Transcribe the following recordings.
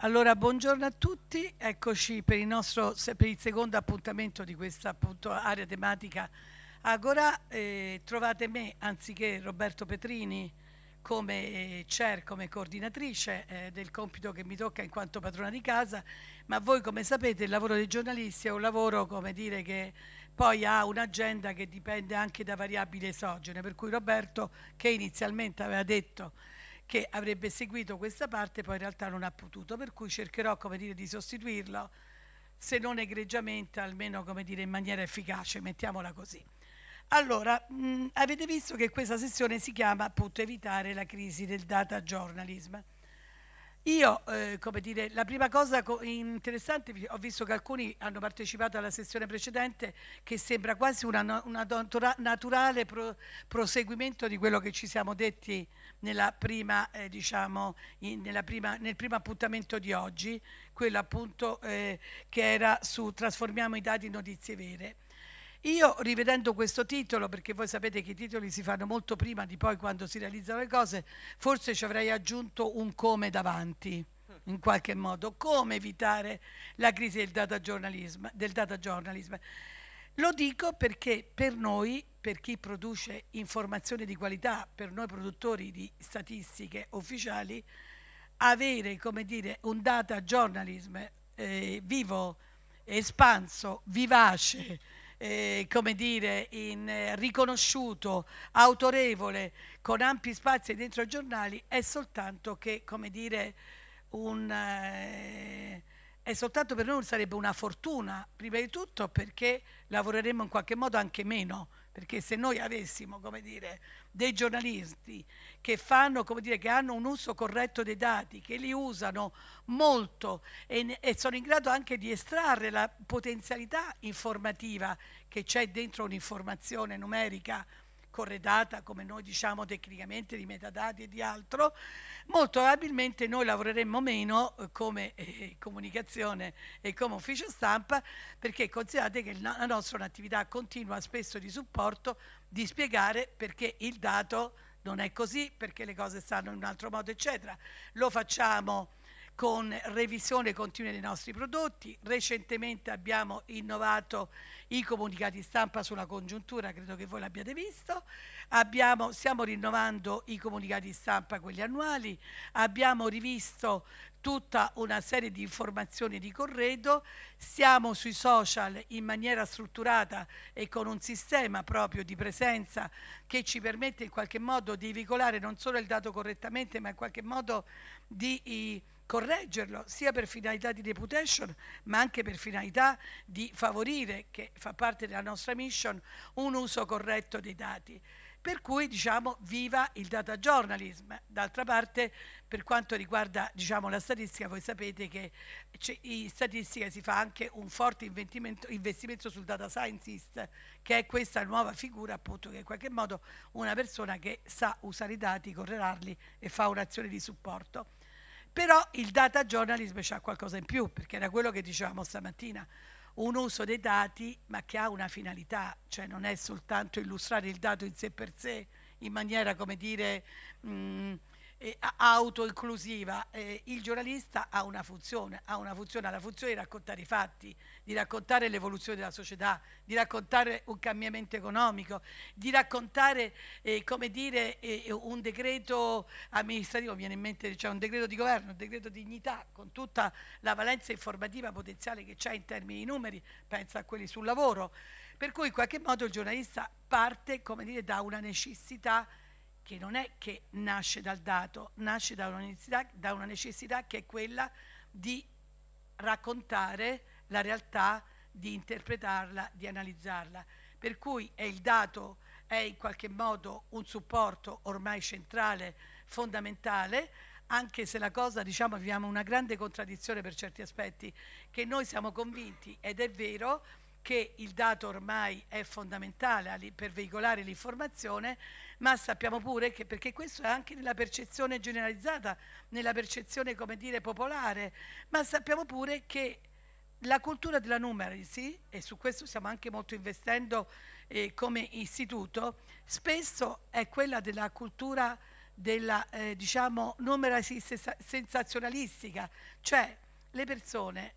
Allora, buongiorno a tutti, eccoci per il, nostro, per il secondo appuntamento di questa appunto, area tematica Agora. Eh, trovate me, anziché Roberto Petrini, come eh, CER, come coordinatrice eh, del compito che mi tocca in quanto padrona di casa, ma voi come sapete il lavoro dei giornalisti è un lavoro come dire che poi ha un'agenda che dipende anche da variabili esogene, per cui Roberto che inizialmente aveva detto che avrebbe seguito questa parte, poi in realtà non ha potuto, per cui cercherò come dire, di sostituirlo, se non egregiamente, almeno dire, in maniera efficace, mettiamola così. Allora, mh, avete visto che questa sessione si chiama appunto evitare la crisi del data journalism. Io, eh, come dire, la prima cosa interessante, ho visto che alcuni hanno partecipato alla sessione precedente, che sembra quasi un naturale pro proseguimento di quello che ci siamo detti nella prima, eh, diciamo, in, nella prima, nel primo appuntamento di oggi, quello appunto eh, che era su Trasformiamo i dati in notizie vere. Io rivedendo questo titolo, perché voi sapete che i titoli si fanno molto prima di poi quando si realizzano le cose, forse ci avrei aggiunto un come davanti in qualche modo, come evitare la crisi del data journalism. Del data journalism. Lo dico perché per noi per chi produce informazioni di qualità, per noi produttori di statistiche ufficiali, avere dire, un data journalism eh, vivo, espanso, vivace, eh, come dire, in, eh, riconosciuto, autorevole, con ampi spazi dentro i giornali, è soltanto che, come dire, un, eh, è soltanto per noi sarebbe una fortuna, prima di tutto perché lavoreremo in qualche modo anche meno, perché se noi avessimo dire, dei giornalisti che, fanno, dire, che hanno un uso corretto dei dati, che li usano molto e, e sono in grado anche di estrarre la potenzialità informativa che c'è dentro un'informazione numerica corredata, come noi diciamo tecnicamente, di metadati e di altro, molto probabilmente noi lavoreremmo meno eh, come eh, comunicazione e come ufficio stampa, perché considerate che la nostra è un'attività continua, spesso di supporto, di spiegare perché il dato non è così, perché le cose stanno in un altro modo, eccetera. Lo facciamo con revisione continua dei nostri prodotti. Recentemente abbiamo innovato i comunicati stampa sulla congiuntura, credo che voi l'abbiate visto. Abbiamo, stiamo rinnovando i comunicati stampa, quelli annuali. Abbiamo rivisto tutta una serie di informazioni di corredo, siamo sui social in maniera strutturata e con un sistema proprio di presenza che ci permette in qualche modo di veicolare non solo il dato correttamente, ma in qualche modo di eh, correggerlo sia per finalità di reputation ma anche per finalità di favorire, che fa parte della nostra mission, un uso corretto dei dati. Per cui diciamo viva il data journalism. D'altra parte per quanto riguarda diciamo, la statistica voi sapete che in statistica si fa anche un forte investimento sul data scientist che è questa nuova figura appunto che in qualche modo una persona che sa usare i dati, correlarli e fa un'azione di supporto. Però il data journalism c'ha qualcosa in più, perché era quello che dicevamo stamattina, un uso dei dati ma che ha una finalità, cioè non è soltanto illustrare il dato in sé per sé in maniera, come dire, mh, mm, eh, autoinclusiva, eh, il giornalista ha una funzione, ha una funzione, ha la funzione di raccontare i fatti, di raccontare l'evoluzione della società, di raccontare un cambiamento economico, di raccontare, eh, come dire, un decreto amministrativo, mi viene in mente, cioè un decreto di governo, un decreto di dignità, con tutta la valenza informativa potenziale che c'è in termini di numeri, pensa a quelli sul lavoro, per cui in qualche modo il giornalista parte, come dire, da una necessità che non è che nasce dal dato, nasce da una necessità, da una necessità che è quella di raccontare la realtà, di interpretarla, di analizzarla. Per cui è il dato è in qualche modo un supporto ormai centrale, fondamentale, anche se la cosa, diciamo, abbiamo una grande contraddizione per certi aspetti, che noi siamo convinti, ed è vero, che il dato ormai è fondamentale per veicolare l'informazione, ma sappiamo pure che perché questo è anche nella percezione generalizzata, nella percezione come dire popolare, ma sappiamo pure che la cultura della numeracy, e su questo stiamo anche molto investendo eh, come istituto, spesso è quella della cultura della eh, diciamo numeracy sensazionalistica, cioè le persone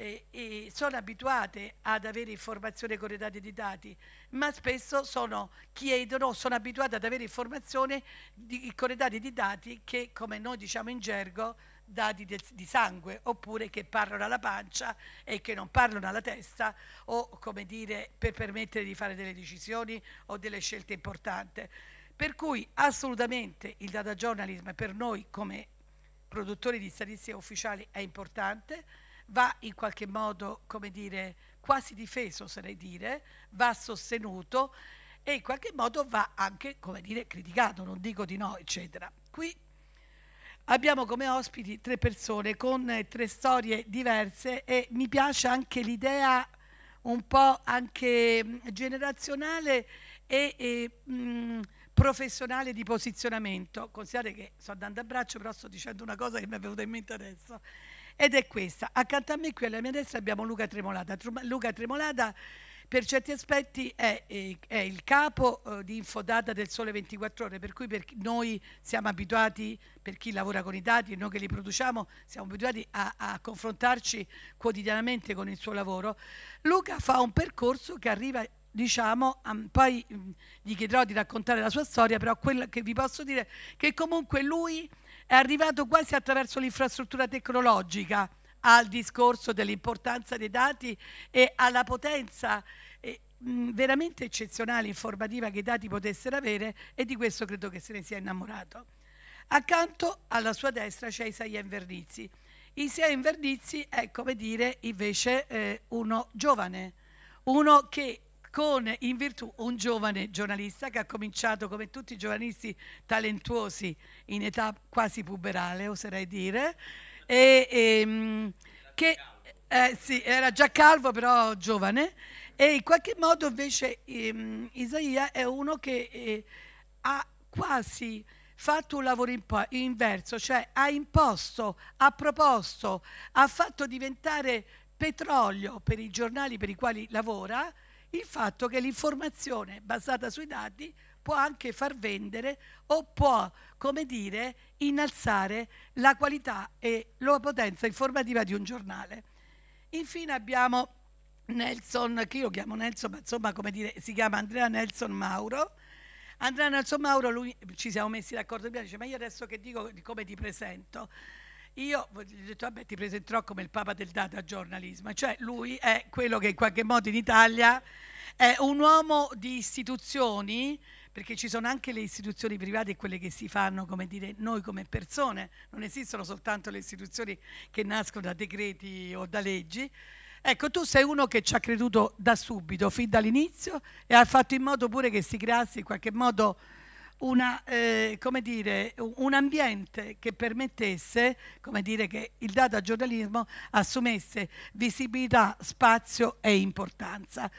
eh, eh, sono abituate ad avere informazioni corredate di dati, ma spesso sono, chiedono, sono abituate ad avere informazioni di, corredate di dati che, come noi diciamo in gergo, dati de, di sangue, oppure che parlano alla pancia e che non parlano alla testa, o come dire, per permettere di fare delle decisioni o delle scelte importanti. Per cui assolutamente il data journalism per noi come produttori di statistiche ufficiali è importante, va in qualche modo, come dire, quasi difeso, oserei dire, va sostenuto e in qualche modo va anche, come dire, criticato, non dico di no, eccetera. Qui abbiamo come ospiti tre persone con tre storie diverse e mi piace anche l'idea un po' anche mm, generazionale e, e mh, mm, professionale di posizionamento. Considerate che sto andando a braccio, però sto dicendo una cosa che mi è venuta in mente adesso ed è questa. Accanto a me, qui alla mia destra, abbiamo Luca Tremolata. Luca Tremolata, per certi aspetti è, è il capo eh, di Infodata del Sole 24 Ore, per cui per noi siamo abituati, per chi lavora con i dati e noi che li produciamo, siamo abituati a, a, confrontarci quotidianamente con il suo lavoro. Luca fa un percorso che arriva, diciamo, a, poi mh, gli chiederò di raccontare la sua storia, però quello che vi posso dire è che comunque lui è arrivato quasi attraverso l'infrastruttura tecnologica al discorso dell'importanza dei dati e alla potenza eh, mm, veramente eccezionale informativa che i dati potessero avere e di questo credo che se ne sia innamorato. Accanto alla sua destra c'è Isaia Invernizzi. Isaia Invernizzi è come dire invece eh, uno giovane, uno che con in virtù un giovane giornalista che ha cominciato come tutti i giornalisti talentuosi in età quasi puberale, oserei dire, e, e, ehm, che eh, sì, era già calvo però giovane e in qualche modo invece ehm, Isaia è uno che eh, ha quasi fatto un lavoro inverso, cioè ha imposto, ha proposto, ha fatto diventare petrolio per i giornali per i quali lavora il fatto che l'informazione basata sui dati può anche far vendere o può, come dire, innalzare la qualità e la potenza informativa di un giornale. Infine abbiamo Nelson, che io chiamo Nelson, ma insomma come dire, si chiama Andrea Nelson Mauro. Andrea Nelson Mauro, lui, ci siamo messi d'accordo prima, dice ma io adesso che dico come ti presento? io gli ho detto, vabbè, ti presenterò come il papa del data journalism, cioè lui è quello che in qualche modo in Italia è un uomo di istituzioni, perché ci sono anche le istituzioni private e quelle che si fanno, come dire, noi come persone, non esistono soltanto le istituzioni che nascono da decreti o da leggi. Ecco, tu sei uno che ci ha creduto da subito, fin dall'inizio, e ha fatto in modo pure che si creasse in qualche modo una, eh, dire, un ambiente che permettesse dire, che il data giornalismo assumesse visibilità, spazio e importanza.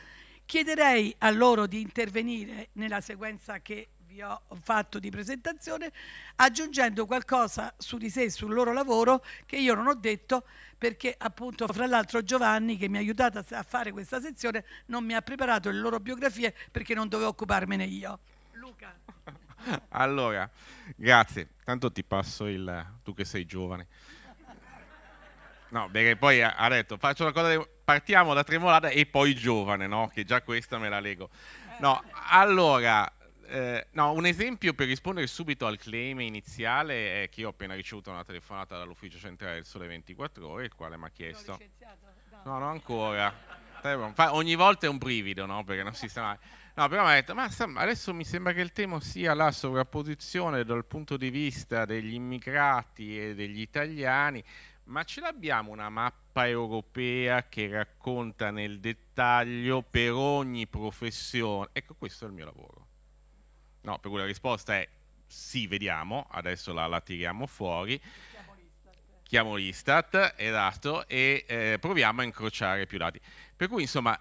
Chiederei a loro di intervenire nella sequenza che vi ho fatto di presentazione, aggiungendo qualcosa su di sé, sul loro lavoro, che io non ho detto perché appunto fra l'altro Giovanni che mi ha aiutato a fare questa sezione non mi ha preparato le loro biografie perché non dovevo occuparmene io allora, grazie. Tanto ti passo il... tu che sei giovane. No, perché poi ha detto, faccio una cosa, partiamo da tremolata e poi giovane, no? Che già questa me la lego. No, allora, eh, no, un esempio per rispondere subito al claim iniziale è che io ho appena ricevuto una telefonata dall'ufficio centrale del Sole 24 Ore, il quale mi ha chiesto... No, no, non ancora. Ogni volta è un brivido, no? Perché non si sa mai. No, però mi ha detto, ma adesso mi sembra che il tema sia la sovrapposizione dal punto di vista degli immigrati e degli italiani, ma ce l'abbiamo una mappa europea che racconta nel dettaglio per ogni professione? Ecco, questo è il mio lavoro. No, per cui la risposta è sì, vediamo, adesso la, la tiriamo fuori chiamo l'Istat, esatto, e eh, proviamo a incrociare più dati. Per cui, insomma,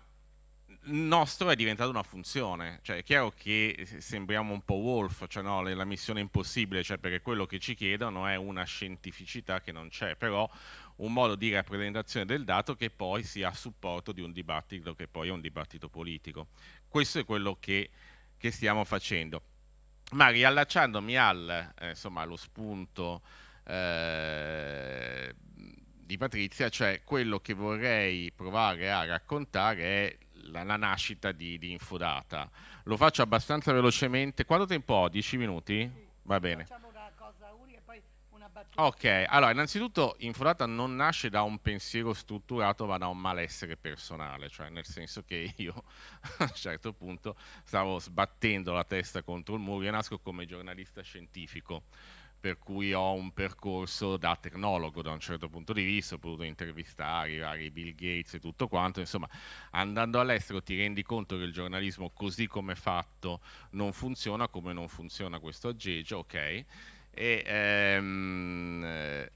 nostro è diventato una funzione, cioè è chiaro che sembriamo un po' Wolf, cioè no, la missione impossibile, cioè perché quello che ci chiedono è una scientificità che non c'è, però un modo di rappresentazione del dato che poi sia a supporto di un dibattito che poi è un dibattito politico. Questo è quello che, che stiamo facendo. Ma riallacciandomi al, eh, insomma, allo spunto eh, di Patrizia, cioè quello che vorrei provare a raccontare è la, la nascita di, di, Infodata. Lo faccio abbastanza velocemente. Quanto tempo ho? 10 minuti? Sì, Va bene. Ok, allora innanzitutto Infodata non nasce da un pensiero strutturato ma da un malessere personale, cioè nel senso che io a un certo punto stavo sbattendo la testa contro il muro, e nasco come giornalista scientifico, per cui ho un percorso da tecnologo da un certo punto di vista, ho potuto intervistare i vari Bill Gates e tutto quanto, insomma andando all'estero ti rendi conto che il giornalismo così come è fatto non funziona come non funziona questo aggeggio, ok? E, ehm,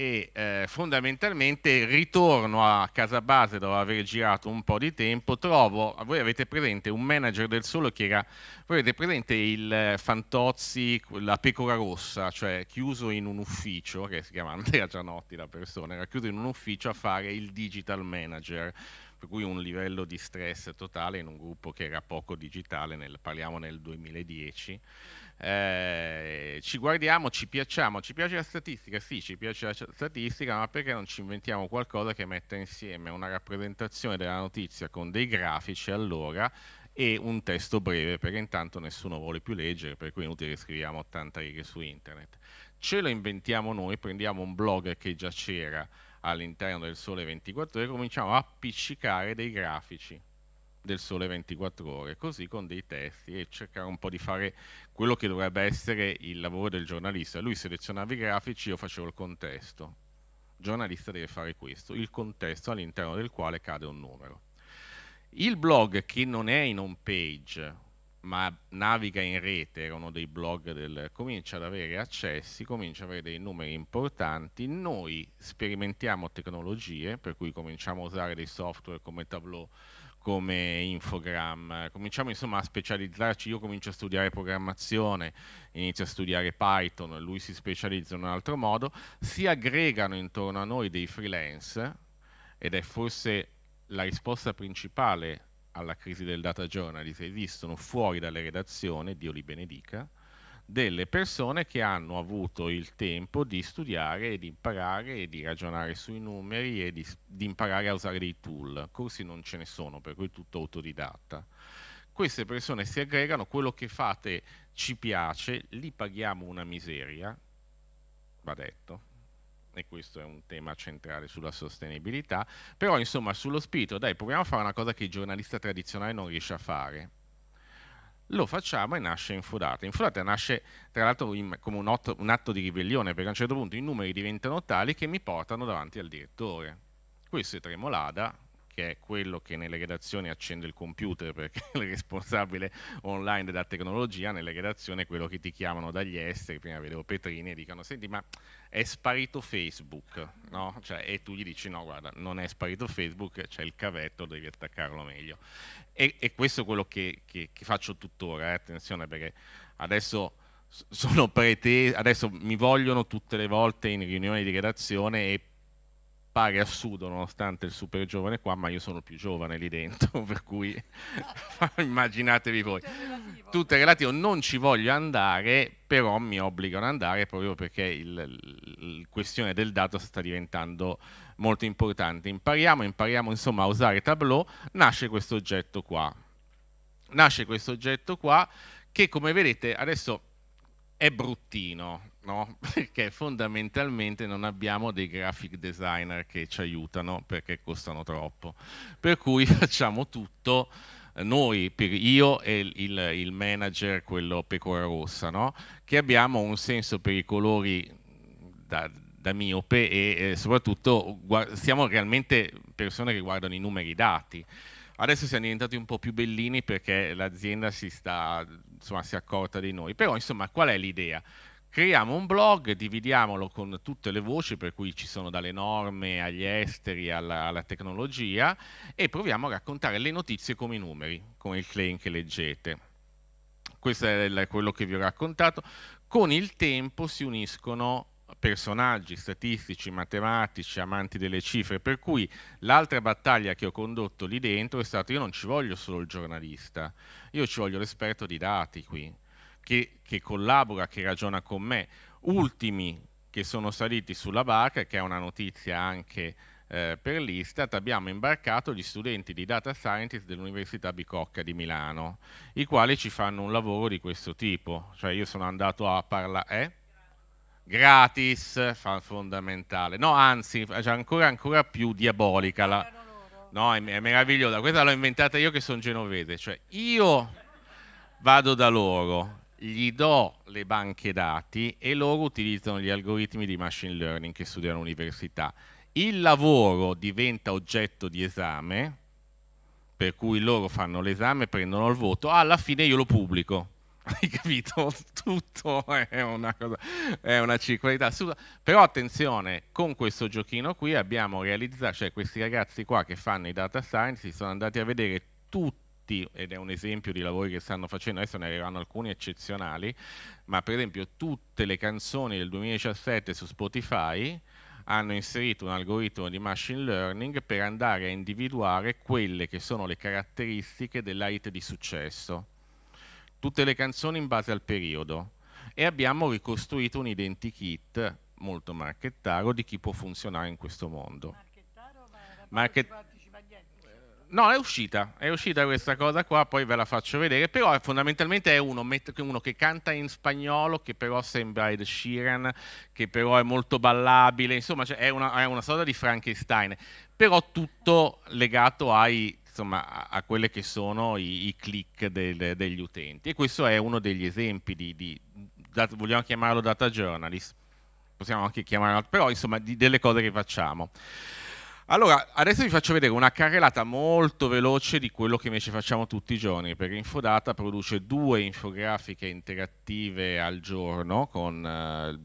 e eh, fondamentalmente ritorno a casa base dopo aver girato un po' di tempo, trovo, voi avete presente un manager del solo che era, voi avete presente il eh, Fantozzi, la pecora rossa, cioè chiuso in un ufficio, che si chiama Andrea Gianotti la persona, era chiuso in un ufficio a fare il digital manager, per cui un livello di stress totale in un gruppo che era poco digitale, nel, parliamo nel 2010. Eh, ci guardiamo, ci piacciamo, ci piace la statistica, sì, ci piace la statistica, ma perché non ci inventiamo qualcosa che metta insieme una rappresentazione della notizia con dei grafici allora e un testo breve perché intanto nessuno vuole più leggere, per cui è inutile che scriviamo 80 righe su internet. Ce lo inventiamo noi, prendiamo un blog che già c'era, all'interno del Sole 24 Ore, cominciamo a appiccicare dei grafici del Sole 24 Ore, così con dei testi e cercare un po' di fare quello che dovrebbe essere il lavoro del giornalista. Lui selezionava i grafici, io facevo il contesto. Il giornalista deve fare questo, il contesto all'interno del quale cade un numero. Il blog che non è in home page, ma naviga in rete, era uno dei blog del... comincia ad avere accessi, comincia ad avere dei numeri importanti, noi sperimentiamo tecnologie, per cui cominciamo a usare dei software come Tableau, come Infogram, cominciamo insomma a specializzarci, io comincio a studiare programmazione, inizio a studiare Python, lui si specializza in un altro modo, si aggregano intorno a noi dei freelance ed è forse la risposta principale alla crisi del data journalist esistono fuori dalle redazioni, Dio li benedica, delle persone che hanno avuto il tempo di studiare e di imparare e di ragionare sui numeri e di, di, imparare a usare dei tool. Corsi non ce ne sono, per cui tutto autodidatta. Queste persone si aggregano, quello che fate ci piace, li paghiamo una miseria, va detto, e questo è un tema centrale sulla sostenibilità, però insomma sullo spirito, dai proviamo a fare una cosa che il giornalista tradizionale non riesce a fare, lo facciamo e nasce Infodata. Infodata nasce tra l'altro come un, otto, un, atto di ribellione, perché a un certo punto i numeri diventano tali che mi portano davanti al direttore. Questo è Tremolada, che è quello che nelle redazioni accende il computer perché è il responsabile online della tecnologia, nelle redazioni è quello che ti chiamano dagli esteri, prima vedevo Petrini e dicono senti ma è sparito Facebook, no? cioè, e tu gli dici no guarda non è sparito Facebook, c'è il cavetto, devi attaccarlo meglio. E, e questo è quello che, che, che faccio tuttora, eh? attenzione perché adesso sono pretesi, adesso mi vogliono tutte le volte in riunioni di redazione e pare assurdo nonostante il super giovane qua, ma io sono più giovane lì dentro, per cui immaginatevi voi. Tutto è, relativo. non ci voglio andare, però mi obbligano ad andare proprio perché la questione del dato sta diventando molto importante. Impariamo, impariamo insomma a usare Tableau, nasce questo oggetto qua. Nasce questo oggetto qua che come vedete adesso è bruttino, no? perché fondamentalmente non abbiamo dei graphic designer che ci aiutano perché costano troppo. Per cui facciamo tutto eh, noi, io e il, il manager, quello Pecora Rossa, no? che abbiamo un senso per i colori da, da miope e eh, soprattutto siamo realmente persone che guardano i numeri dati Adesso siamo diventati un po' più bellini perché l'azienda si sta, insomma, si è accorta di noi. Però, insomma, qual è l'idea? Creiamo un blog, dividiamolo con tutte le voci, per cui ci sono dalle norme agli esteri alla, alla tecnologia, e proviamo a raccontare le notizie come i numeri, come il claim che leggete. Questo è quello che vi ho raccontato. Con il tempo si uniscono personaggi statistici, matematici, amanti delle cifre, per cui l'altra battaglia che ho condotto lì dentro è stata io non ci voglio solo il giornalista, io ci voglio l'esperto di dati qui, che, che collabora, che ragiona con me. Ultimi che sono saliti sulla barca, che è una notizia anche eh, per l'Istat, abbiamo imbarcato gli studenti di data scientist dell'Università Bicocca di Milano, i quali ci fanno un lavoro di questo tipo. Cioè io sono andato a parlare... Eh? gratis, fondamentale. No, anzi, c'è ancora, ancora, più diabolica. La... No, è, è meravigliosa. Questa l'ho inventata io che sono genovese. Cioè, io vado da loro, gli do le banche dati e loro utilizzano gli algoritmi di machine learning che studiano all'università. Il lavoro diventa oggetto di esame, per cui loro fanno l'esame, prendono il voto, alla fine io lo pubblico hai capito? Tutto è una, cosa, è una circolarità assurda. Però attenzione, con questo giochino qui abbiamo realizzato, cioè questi ragazzi qua che fanno i data science si sono andati a vedere tutti, ed è un esempio di lavori che stanno facendo, adesso ne arriveranno alcuni eccezionali, ma per esempio tutte le canzoni del 2017 su Spotify hanno inserito un algoritmo di machine learning per andare a individuare quelle che sono le caratteristiche dell'AIT di successo tutte le canzoni in base al periodo e abbiamo ricostruito un identikit molto marchettaro di chi può funzionare in questo mondo. Marchettaro? Cioè. No, è uscita, è uscita questa cosa qua, poi ve la faccio vedere, però è fondamentalmente è uno, uno, che canta in spagnolo, che però sembra Ed Sheeran, che però è molto ballabile, insomma cioè è, una, è una sorta di Frankenstein, però tutto legato ai insomma, a, a quelli che sono i, i click del, degli utenti. E questo è uno degli esempi di, di dat, vogliamo chiamarlo data journalist, possiamo anche chiamarlo, però insomma di, delle cose che facciamo. Allora, adesso vi faccio vedere una carrellata molto veloce di quello che invece facciamo tutti i giorni, perché Infodata produce due infografiche interattive al giorno, con eh,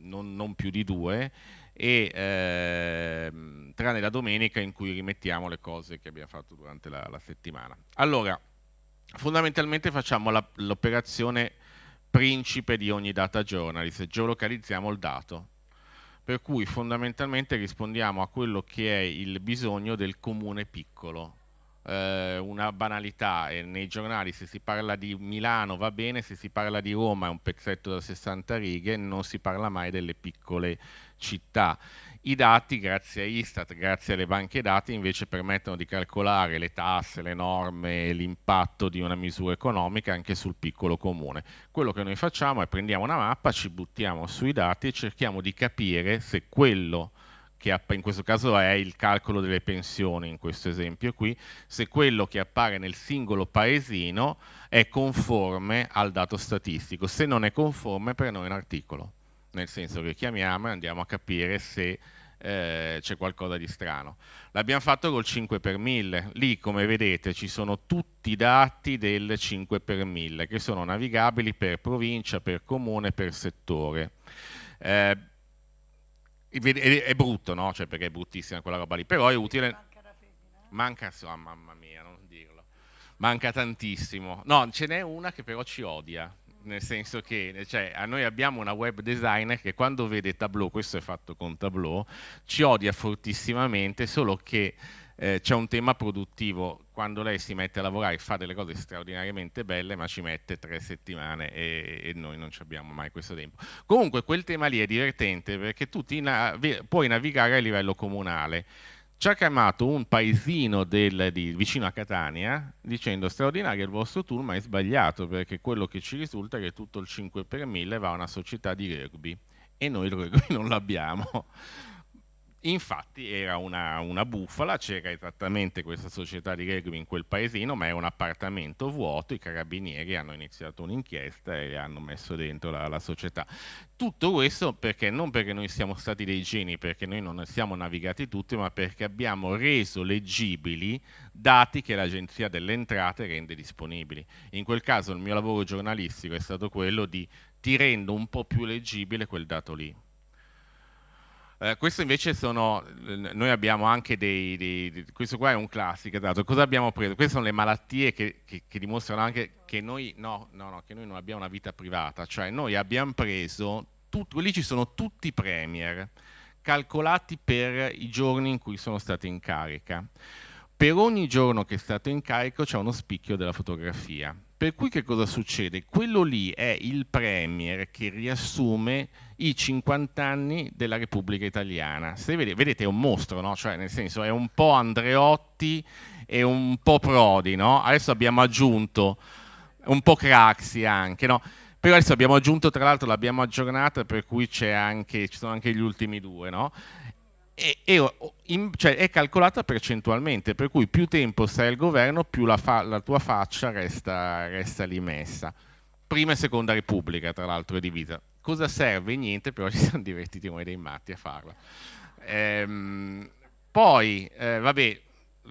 non, non, più di due, e... Eh, tranne la domenica in cui rimettiamo le cose che abbiamo fatto durante la, la settimana. Allora, fondamentalmente facciamo l'operazione principe di ogni data journalist, geolocalizziamo cioè il dato, per cui fondamentalmente rispondiamo a quello che è il bisogno del comune piccolo. Eh, una banalità, eh, nei giornali se si parla di Milano va bene, se si parla di Roma è un pezzetto da 60 righe, non si parla mai delle piccole città. I dati, grazie a Istat, grazie alle banche dati, invece permettono di calcolare le tasse, le norme, l'impatto di una misura economica anche sul piccolo comune. Quello che noi facciamo è prendiamo una mappa, ci buttiamo sui dati e cerchiamo di capire se quello che in questo caso è il calcolo delle pensioni in questo esempio qui, se quello che appare nel singolo paesino è conforme al dato statistico, se non è conforme per noi è un articolo nel senso che chiamiamo e andiamo a capire se eh, c'è qualcosa di strano. L'abbiamo fatto col 5 per 1000, lì come vedete ci sono tutti i dati del 5 per 1000 che sono navigabili per provincia, per comune, per settore. Eh, è brutto, no? Cioè, perché è bruttissima quella roba lì, però è utile. Manca la femmina. Eh? Manca, oh, mamma mia, non dirlo. Manca tantissimo. No, ce n'è una che però ci odia, nel senso che cioè, noi abbiamo una web designer che quando vede Tableau, questo è fatto con Tableau, ci odia fortissimamente, solo che eh, c'è un tema produttivo, quando lei si mette a lavorare fa delle cose straordinariamente belle, ma ci mette tre settimane e, e noi non abbiamo mai questo tempo. Comunque quel tema lì è divertente perché tu na puoi navigare a livello comunale ci ha chiamato un paesino del, di, vicino a Catania dicendo straordinario il vostro tour ma è sbagliato perché quello che ci risulta è che tutto il 5 per 1000 va a una società di rugby e noi il rugby non l'abbiamo Infatti era una, una bufala, c'era esattamente questa società di rugby in quel paesino, ma era un appartamento vuoto, i carabinieri hanno iniziato un'inchiesta e hanno messo dentro la, la, società. Tutto questo perché non perché noi siamo stati dei geni, perché noi non siamo navigati tutti, ma perché abbiamo reso leggibili dati che l'Agenzia delle Entrate rende disponibili. In quel caso il mio lavoro giornalistico è stato quello di ti rendo un po' più leggibile quel dato lì eh, questo invece sono, noi abbiamo anche dei, dei, questo qua è un classico, dato. Esatto. cosa abbiamo preso? Queste sono le malattie che, che, che dimostrano anche che noi, no, no, no, che noi non abbiamo una vita privata, cioè noi abbiamo preso, tutto, lì ci sono tutti i premier, calcolati per i giorni in cui sono stato in carica. Per ogni giorno che è stato in carico c'è uno spicchio della fotografia. Per cui che cosa succede? Quello lì è il premier che riassume i 50 anni della Repubblica Italiana. Se vedete, vedete è un mostro, no? cioè, nel senso è un po' Andreotti e un po' Prodi, no? adesso abbiamo aggiunto un po' Craxi anche, no? però adesso abbiamo aggiunto, tra l'altro l'abbiamo aggiornata per cui anche, ci sono anche gli ultimi due, no? E, e, in, cioè, è calcolata percentualmente, per cui più tempo stai al governo, più la, fa, la tua faccia resta, resta lì messa. Prima e seconda repubblica, tra l'altro, è divisa cosa serve? Niente, però ci siamo divertiti come dei matti a farlo. Ehm, poi, eh, vabbè,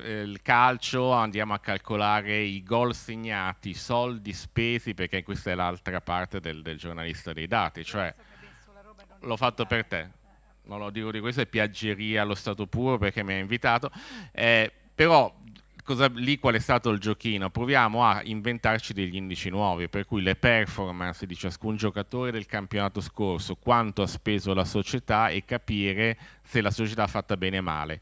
eh, il calcio, andiamo a calcolare i gol segnati, i soldi spesi, perché questa è l'altra parte del, del giornalista dei dati, cioè l'ho fatto per te, non lo dico di questo, è piaggeria allo stato puro perché mi ha invitato, eh, però cosa, lì qual è stato il giochino? Proviamo a inventarci degli indici nuovi, per cui le performance di ciascun giocatore del campionato scorso, quanto ha speso la società e capire se la società ha fatto bene o male.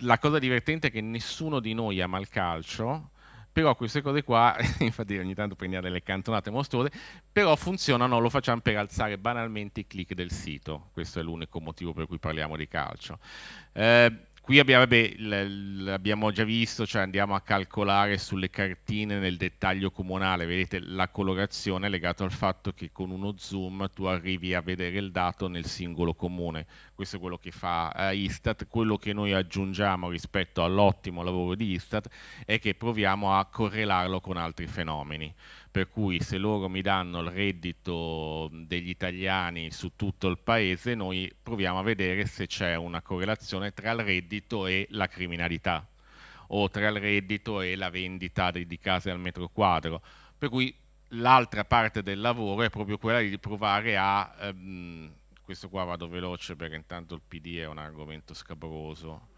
La cosa divertente è che nessuno di noi ama il calcio, però queste cose qua, infatti ogni tanto prendiamo delle cantonate mostruose, però funzionano, lo facciamo per alzare banalmente i click del sito, questo è l'unico motivo per cui parliamo di calcio. Eh, qui abbiamo, vabbè, l'abbiamo già visto, cioè andiamo a calcolare sulle cartine nel dettaglio comunale, vedete la colorazione è legata al fatto che con uno zoom tu arrivi a vedere il dato nel singolo comune, questo è quello che fa eh, Istat, quello che noi aggiungiamo rispetto all'ottimo lavoro di Istat è che proviamo a correlarlo con altri fenomeni per cui se loro mi danno il reddito degli italiani su tutto il paese, noi proviamo a vedere se c'è una correlazione tra il reddito e la criminalità o tra il reddito e la vendita di, di case al metro quadro. Per cui l'altra parte del lavoro è proprio quella di provare a... Ehm, questo qua vado veloce perché intanto il PD è un argomento scabroso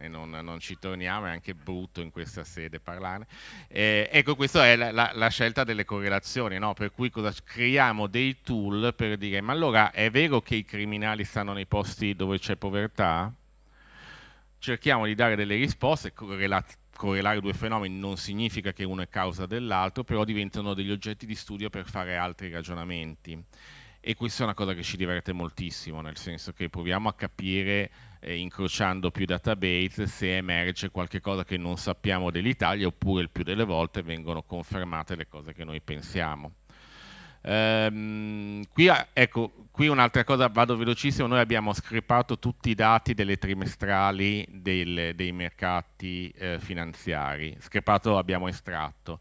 e non, non, ci torniamo, è anche brutto in questa sede parlarne. Eh, ecco, questa è la, la, la, scelta delle correlazioni, no? per cui cosa, creiamo dei tool per dire ma allora è vero che i criminali stanno nei posti dove c'è povertà? Cerchiamo di dare delle risposte, correlare due fenomeni non significa che uno è causa dell'altro, però diventano degli oggetti di studio per fare altri ragionamenti e questa è una cosa che ci diverte moltissimo, nel senso che proviamo a capire, eh, incrociando più database, se emerge qualcosa che non sappiamo dell'Italia oppure il più delle volte vengono confermate le cose che noi pensiamo. Ehm, qui, ecco, qui un'altra cosa, vado velocissimo, noi abbiamo screpato tutti i dati delle trimestrali del, dei mercati eh, finanziari, screpato abbiamo estratto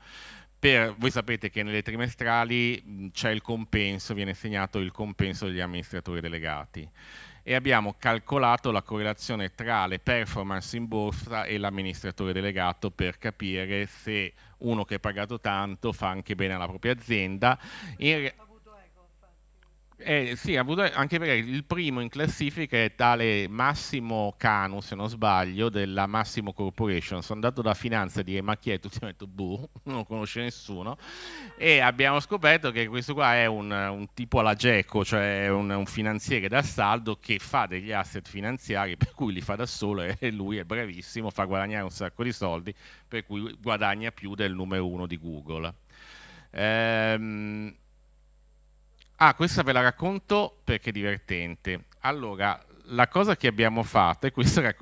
per, voi sapete che nelle trimestrali mm, c'è il compenso, viene segnato il compenso degli amministratori delegati e abbiamo calcolato la correlazione tra le performance in borsa e l'amministratore delegato per capire se uno che è pagato tanto fa anche bene alla propria azienda. In eh, sì, anche perché il primo in classifica è tale Massimo Canu, se non sbaglio, della Massimo Corporation. Sono andato da Finanza a di Macchietto, ti ho detto, buh, non conosce nessuno. E abbiamo scoperto che questo qua è un, un tipo alla Geco, cioè un, un, finanziere da saldo che fa degli asset finanziari, per cui li fa da solo e lui è bravissimo, fa guadagnare un sacco di soldi, per cui guadagna più del numero uno di Google. Ehm Ah, questa ve la racconto perché è divertente. Allora, la cosa che abbiamo fatto, e questa,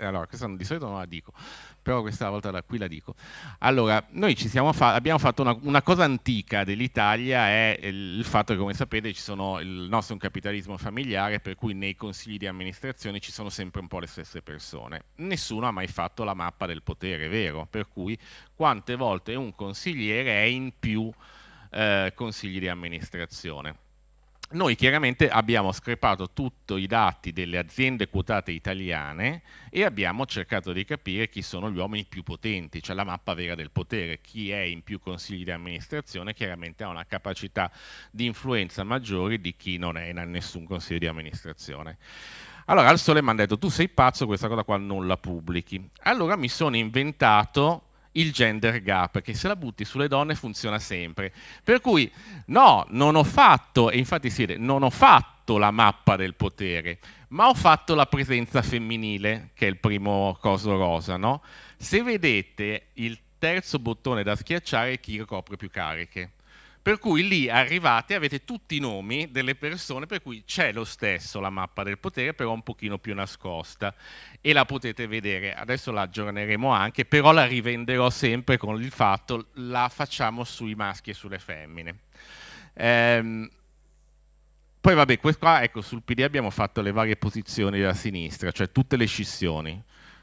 allora, questa di solito non la dico, però questa volta da qui la dico. Allora, noi fa abbiamo fatto una, una cosa antica dell'Italia, è il, fatto che come sapete sono, il nostro è un capitalismo familiare, per cui nei consigli di amministrazione ci sono sempre un po' le stesse persone. Nessuno ha mai fatto la mappa del potere, vero? Per cui quante volte un consigliere è in più eh, consigli di amministrazione. Noi chiaramente abbiamo screpato tutti i dati delle aziende quotate italiane e abbiamo cercato di capire chi sono gli uomini più potenti, cioè la mappa vera del potere, chi è in più consigli di amministrazione chiaramente ha una capacità di influenza maggiore di chi non è in nessun consiglio di amministrazione. Allora al sole mi hanno detto tu sei pazzo, questa cosa qua non la pubblichi. Allora mi sono inventato il gender gap, che se la butti sulle donne funziona sempre. Per cui no, non ho fatto, e infatti si vede, non ho fatto la mappa del potere, ma ho fatto la presenza femminile, che è il primo coso rosa, no? Se vedete il terzo bottone da schiacciare è chi ricopre più cariche per cui lì arrivate avete tutti i nomi delle persone per cui c'è lo stesso la mappa del potere però un pochino più nascosta e la potete vedere adesso la aggiorneremo anche però la rivenderò sempre con il fatto la facciamo sui maschi e sulle femmine ehm, poi vabbè qua ecco sul PD abbiamo fatto le varie posizioni della sinistra cioè tutte le scissioni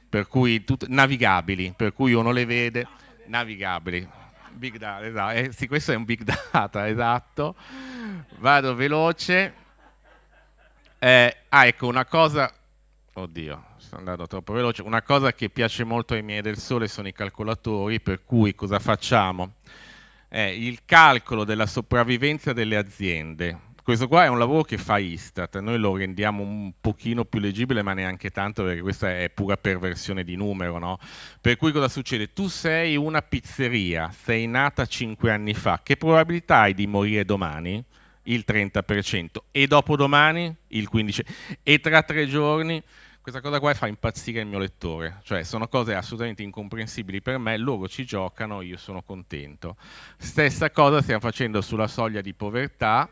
per cui, navigabili per cui uno le vede navigabili Big data, esatto. Eh, sì, questo è un big data, esatto. Vado veloce. Eh, ah, ecco, una cosa... Oddio, sono andato troppo veloce. Una cosa che piace molto ai miei del sole sono i calcolatori, per cui cosa facciamo? Eh, il calcolo della sopravvivenza delle aziende questo qua è un lavoro che fa Istat, noi lo rendiamo un pochino più leggibile ma neanche tanto perché questa è pura perversione di numero, no? per cui cosa succede? Tu sei una pizzeria, sei nata cinque anni fa, che probabilità hai di morire domani? Il 30% e dopodomani il 15% e tra tre giorni questa cosa qua fa impazzire il mio lettore, cioè sono cose assolutamente incomprensibili per me, loro ci giocano, io sono contento. Stessa cosa stiamo facendo sulla soglia di povertà,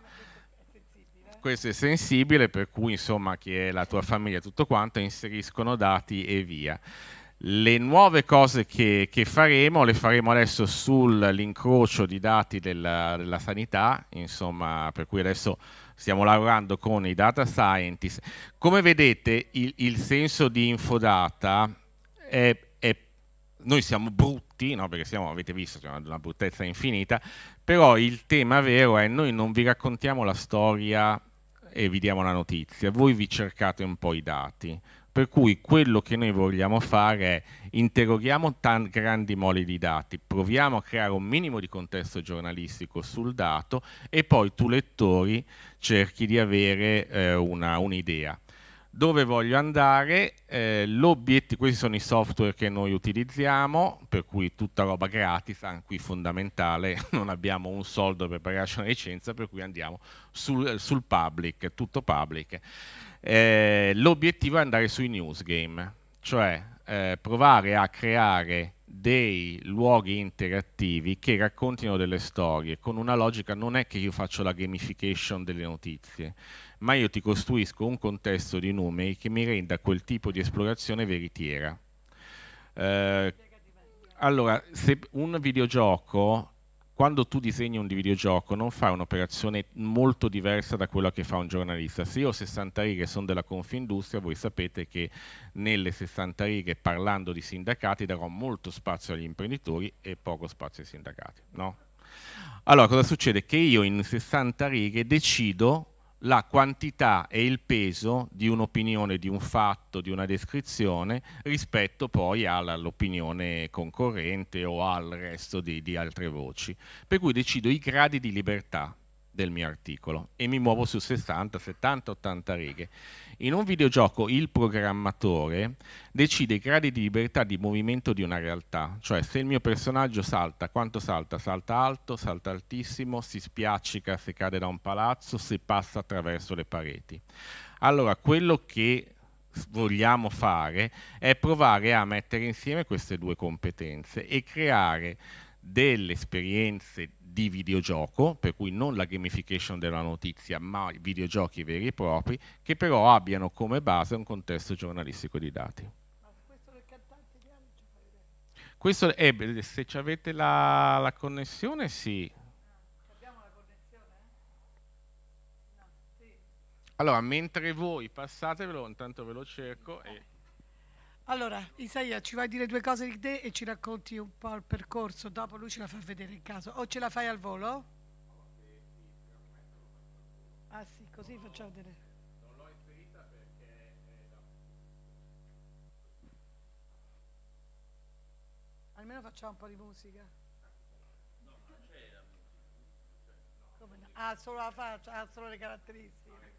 questo è sensibile, per cui insomma chi è la tua famiglia e tutto quanto inseriscono dati e via. Le nuove cose che, che faremo le faremo adesso sull'incrocio di dati della, della sanità, insomma, per cui adesso stiamo lavorando con i data scientist. Come vedete il, il senso di infodata è, è noi siamo brutti, no? perché siamo, avete visto, siamo una, bruttezza infinita, però il tema vero è noi non vi raccontiamo la storia e vi diamo la notizia, voi vi cercate un po' i dati. Per cui quello che noi vogliamo fare è interroghiamo grandi moli di dati, proviamo a creare un minimo di contesto giornalistico sul dato e poi tu lettori cerchi di avere eh, un'idea. Un dove voglio andare, eh, questi sono i software che noi utilizziamo, per cui tutta roba gratis, anche qui fondamentale, non abbiamo un soldo per pagarci una licenza, per cui andiamo sul, sul public, tutto public. Eh, L'obiettivo è andare sui news game, cioè eh, provare a creare dei luoghi interattivi che raccontino delle storie, con una logica non è che io faccio la gamification delle notizie, ma io ti costruisco un contesto di numeri che mi renda quel tipo di esplorazione veritiera. Eh, allora, se un videogioco, quando tu disegni un videogioco, non fa un'operazione molto diversa da quella che fa un giornalista. Se io ho 60 righe e sono della Confindustria, voi sapete che nelle 60 righe, parlando di sindacati, darò molto spazio agli imprenditori e poco spazio ai sindacati. No? Allora, cosa succede? Che io in 60 righe decido la quantità e il peso di un'opinione, di un fatto, di una descrizione rispetto poi all'opinione concorrente o al resto di, di altre voci. Per cui decido i gradi di libertà del mio articolo e mi muovo su 60, 70, 80 righe. In un videogioco il programmatore decide i gradi di libertà di movimento di una realtà, cioè se il mio personaggio salta, quanto salta? Salta alto, salta altissimo, si spiaccica se cade da un palazzo, se passa attraverso le pareti. Allora, quello che vogliamo fare è provare a mettere insieme queste due competenze e creare delle esperienze di videogioco, per cui non la gamification della notizia, ma videogiochi veri e propri, che però abbiano come base un contesto giornalistico di dati. Questo è, eh, se avete la, la connessione, ah, sì. Allora, mentre voi passatevelo, intanto ve lo cerco. E... Allora, Isaia, ci vai a dire due cose di te e ci racconti un po' il percorso, dopo lui ce la fa vedere in caso. O ce la fai al volo? Ah sì, così facciamo vedere. Almeno facciamo un po' di musica. No, ma c'è la musica. Ah, solo la faccia, ha ah, solo le caratteristiche.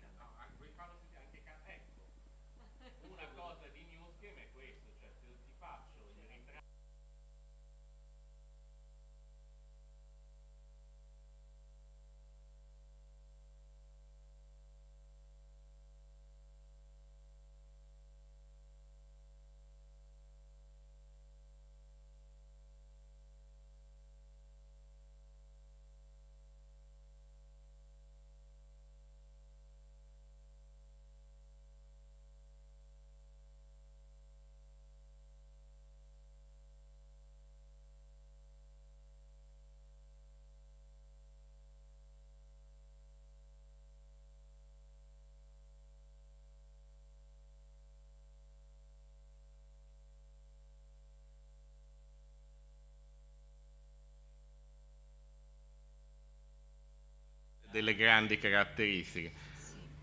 delle grandi caratteristiche.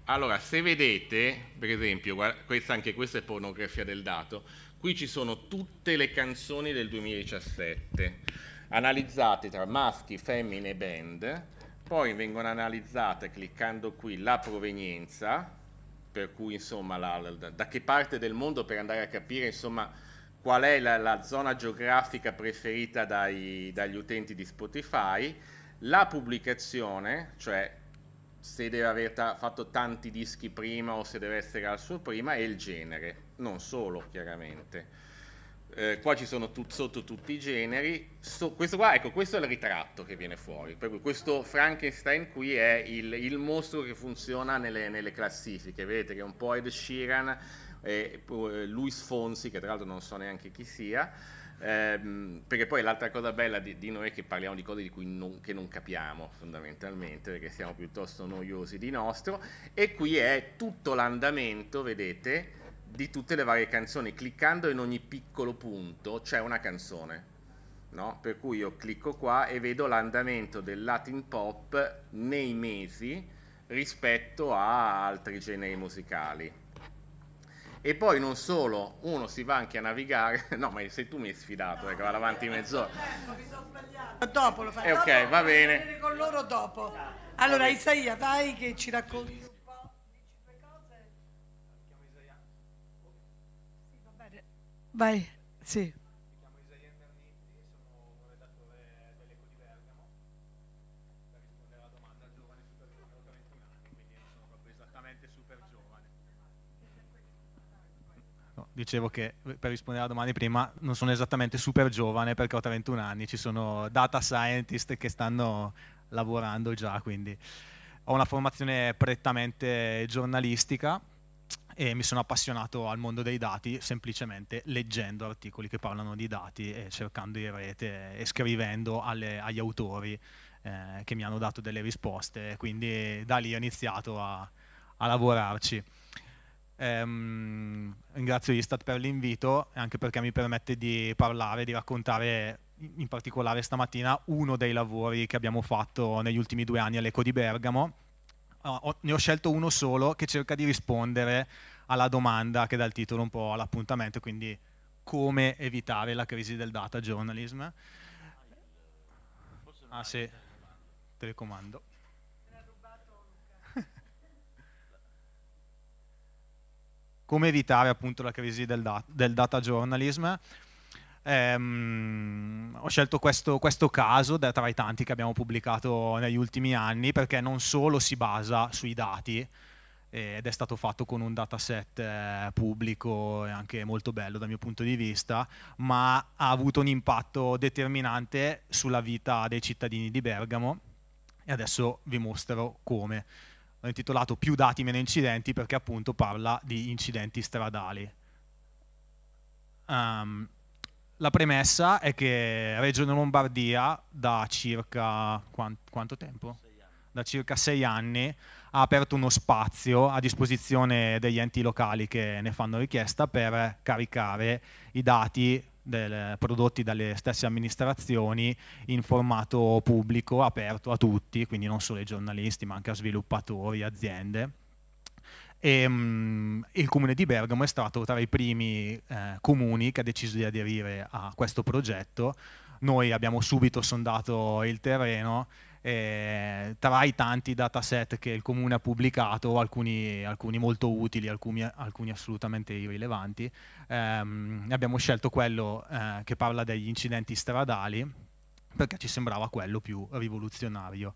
Allora, se vedete, per esempio, questa, anche questa è pornografia del dato, qui ci sono tutte le canzoni del 2017, analizzate tra maschi, femmine e band, poi vengono analizzate cliccando qui la provenienza, per cui insomma la, la, da che parte del mondo per andare a capire insomma qual è la, la zona geografica preferita dai, dagli utenti di Spotify, la pubblicazione, cioè se deve aver fatto tanti dischi prima o se deve essere al suo prima, e il genere, non solo chiaramente. Eh, qua ci sono tut- sotto tutti i generi. So, questo qua, ecco, questo è il ritratto che viene fuori. Per cui questo Frankenstein qui è il, il mostro che funziona nelle, nelle, classifiche. Vedete che è un po' Ed Sheeran, eh, Luis Fonsi, che tra l'altro non so neanche chi sia. Ehm, perché poi l'altra cosa bella di, di, noi è che parliamo di cose di cui non, non, capiamo fondamentalmente, perché siamo piuttosto noiosi di nostro, e qui è tutto l'andamento, vedete, di tutte le varie canzoni. Cliccando in ogni piccolo punto c'è una canzone. No? Per cui io clicco qua e vedo l'andamento del Latin pop nei mesi rispetto a altri generi musicali e poi non solo, uno si va anche a navigare, no ma sei tu mi hai sfidato, no, eh, vado avanti mezz'ora. Mi sono sbagliato. Dopo lo fai. Eh, ok, va bene. Con loro dopo. Esatto, allora Isaia, vai che ci racconti. Vai, sì. dicevo che eh, per rispondere alla domanda prima non sono esattamente super giovane perché ho 31 anni, ci sono data scientist che stanno lavorando già, quindi ho una formazione prettamente giornalistica e mi sono appassionato al mondo dei dati semplicemente leggendo articoli che parlano di dati e cercando in rete e scrivendo alle, agli autori eh, che mi hanno dato delle risposte, quindi da lì ho iniziato a, a lavorarci. Ehm, ringrazio Istat per l'invito e anche perché mi permette di parlare, di raccontare in particolare stamattina uno dei lavori che abbiamo fatto negli ultimi due anni all'Eco di Bergamo. Ah, ho, ne ho scelto uno solo che cerca di rispondere alla domanda che dà il titolo un po' all'appuntamento, quindi come evitare la crisi del data journalism. Ah, ah sì, telecomando. come evitare appunto la crisi del, da del data journalism. Ehm, ho scelto questo, questo caso da, tra i tanti che abbiamo pubblicato negli ultimi anni perché non solo si basa sui dati, ed è stato fatto con un dataset eh, pubblico e anche molto bello dal mio punto di vista, ma ha avuto un impatto determinante sulla vita dei cittadini di Bergamo e adesso vi mostro come l'ho intitolato Più dati meno incidenti perché appunto parla di incidenti stradali. Um, la premessa è che Regione Lombardia da circa quant quanto tempo? Da circa sei anni ha aperto uno spazio a disposizione degli enti locali che ne fanno richiesta per caricare i dati del, prodotti dalle stesse amministrazioni in formato pubblico, aperto a tutti, quindi non solo ai giornalisti ma anche a sviluppatori, aziende. E, um, il comune di Bergamo è stato tra i primi eh, comuni che ha deciso di aderire a questo progetto. Noi abbiamo subito sondato il terreno eh, tra i tanti dataset che il comune ha pubblicato, alcuni, alcuni molto utili, alcuni, alcuni assolutamente irrilevanti. Ehm, abbiamo scelto quello eh, che parla degli incidenti stradali perché ci sembrava quello più rivoluzionario.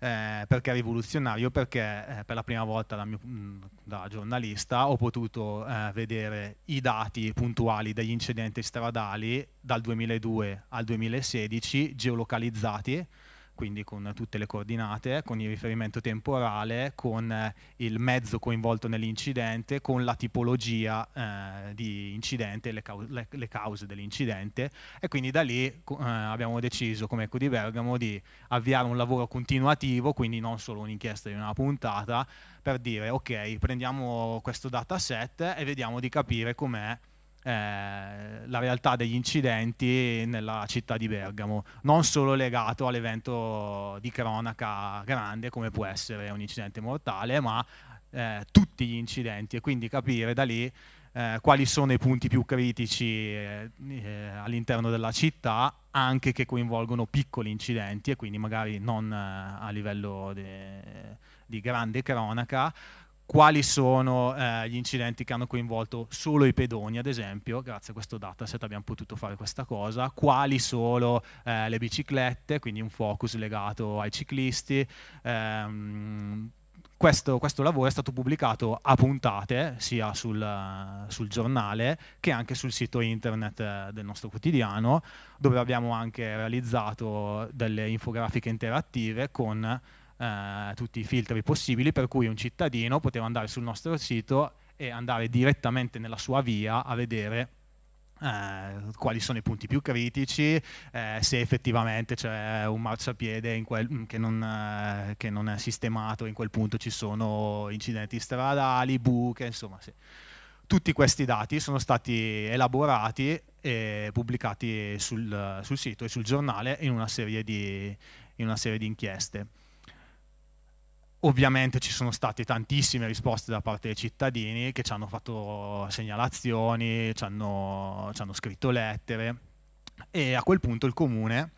Eh, perché rivoluzionario? Perché eh, per la prima volta da, mio, mm, da giornalista ho potuto eh, vedere i dati puntuali degli incidenti stradali dal 2002 al 2016 geolocalizzati quindi con tutte le coordinate, con il riferimento temporale, con eh, il mezzo coinvolto nell'incidente, con la tipologia eh, di incidente, le, cause, le, le cause dell'incidente e quindi da lì eh, abbiamo deciso come Eco di Bergamo di avviare un lavoro continuativo, quindi non solo un'inchiesta di una puntata, per dire ok prendiamo questo dataset e vediamo di capire com'è eh, la realtà degli incidenti nella città di Bergamo, non solo legato all'evento di cronaca grande come può essere un incidente mortale, ma eh, tutti gli incidenti e quindi capire da lì eh, quali sono i punti più critici eh, eh all'interno della città, anche che coinvolgono piccoli incidenti e quindi magari non eh, a livello di grande cronaca, quali sono eh, gli incidenti che hanno coinvolto solo i pedoni, ad esempio, grazie a questo dataset abbiamo potuto fare questa cosa, quali solo eh, le biciclette, quindi un focus legato ai ciclisti. Ehm, questo, questo, lavoro è stato pubblicato a puntate, sia sul, sul giornale che anche sul sito internet eh, del nostro quotidiano, dove abbiamo anche realizzato delle infografiche interattive con eh, tutti i filtri possibili, per cui un cittadino poteva andare sul nostro sito e andare direttamente nella sua via a vedere eh, quali sono i punti più critici, eh, se effettivamente c'è un marciapiede quel, mm, che, non, eh, che, non, è sistemato, in quel punto ci sono incidenti stradali, buche, insomma sì. Tutti questi dati sono stati elaborati e pubblicati sul, sul sito e sul giornale in una serie di, in una serie di inchieste. Ovviamente ci sono state tantissime risposte da parte dei cittadini che ci hanno fatto segnalazioni, ci hanno, ci hanno scritto lettere e a quel punto il comune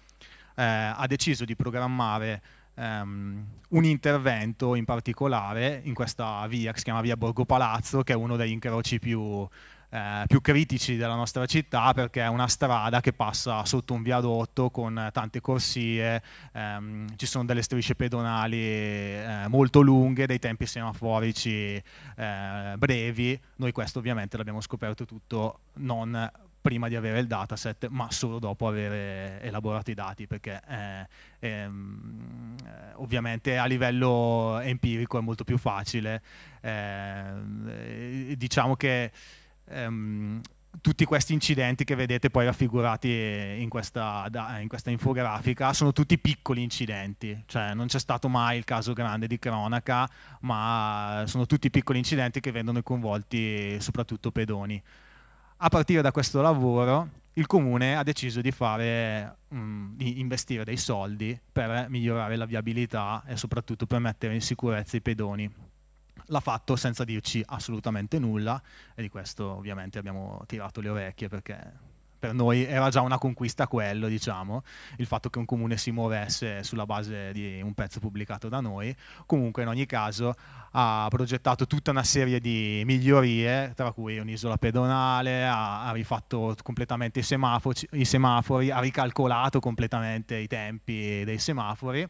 eh, ha deciso di programmare um, un intervento in particolare in questa via che si chiama via Borgo Palazzo che è uno degli incroci più, eh, più critici della nostra città perché è una strada che passa sotto un viadotto con tante corsie, ehm, ci sono delle strisce pedonali eh, molto lunghe, dei tempi semaforici eh, brevi. Noi questo ovviamente l'abbiamo scoperto tutto non prima di avere il dataset, ma solo dopo avere elaborato i dati, perché eh, ehm, ovviamente a livello empirico è molto più facile. Eh, diciamo che ehm, tutti questi incidenti che vedete poi raffigurati eh, in questa, eh, in questa, infografica sono tutti piccoli incidenti, cioè non c'è stato mai il caso grande di cronaca, ma sono tutti piccoli incidenti che vedono coinvolti soprattutto pedoni. A partire da questo lavoro il comune ha deciso di, fare, mh, mm, di investire dei soldi per migliorare la viabilità e soprattutto per mettere in sicurezza i pedoni l'ha fatto senza dirci assolutamente nulla e di questo ovviamente abbiamo tirato le orecchie perché per noi era già una conquista quello, diciamo, il fatto che un comune si muovesse sulla base di un pezzo pubblicato da noi. Comunque in ogni caso ha progettato tutta una serie di migliorie, tra cui un'isola pedonale, ha, ha rifatto completamente i semafori, i semafori, ha ricalcolato completamente i tempi dei semafori.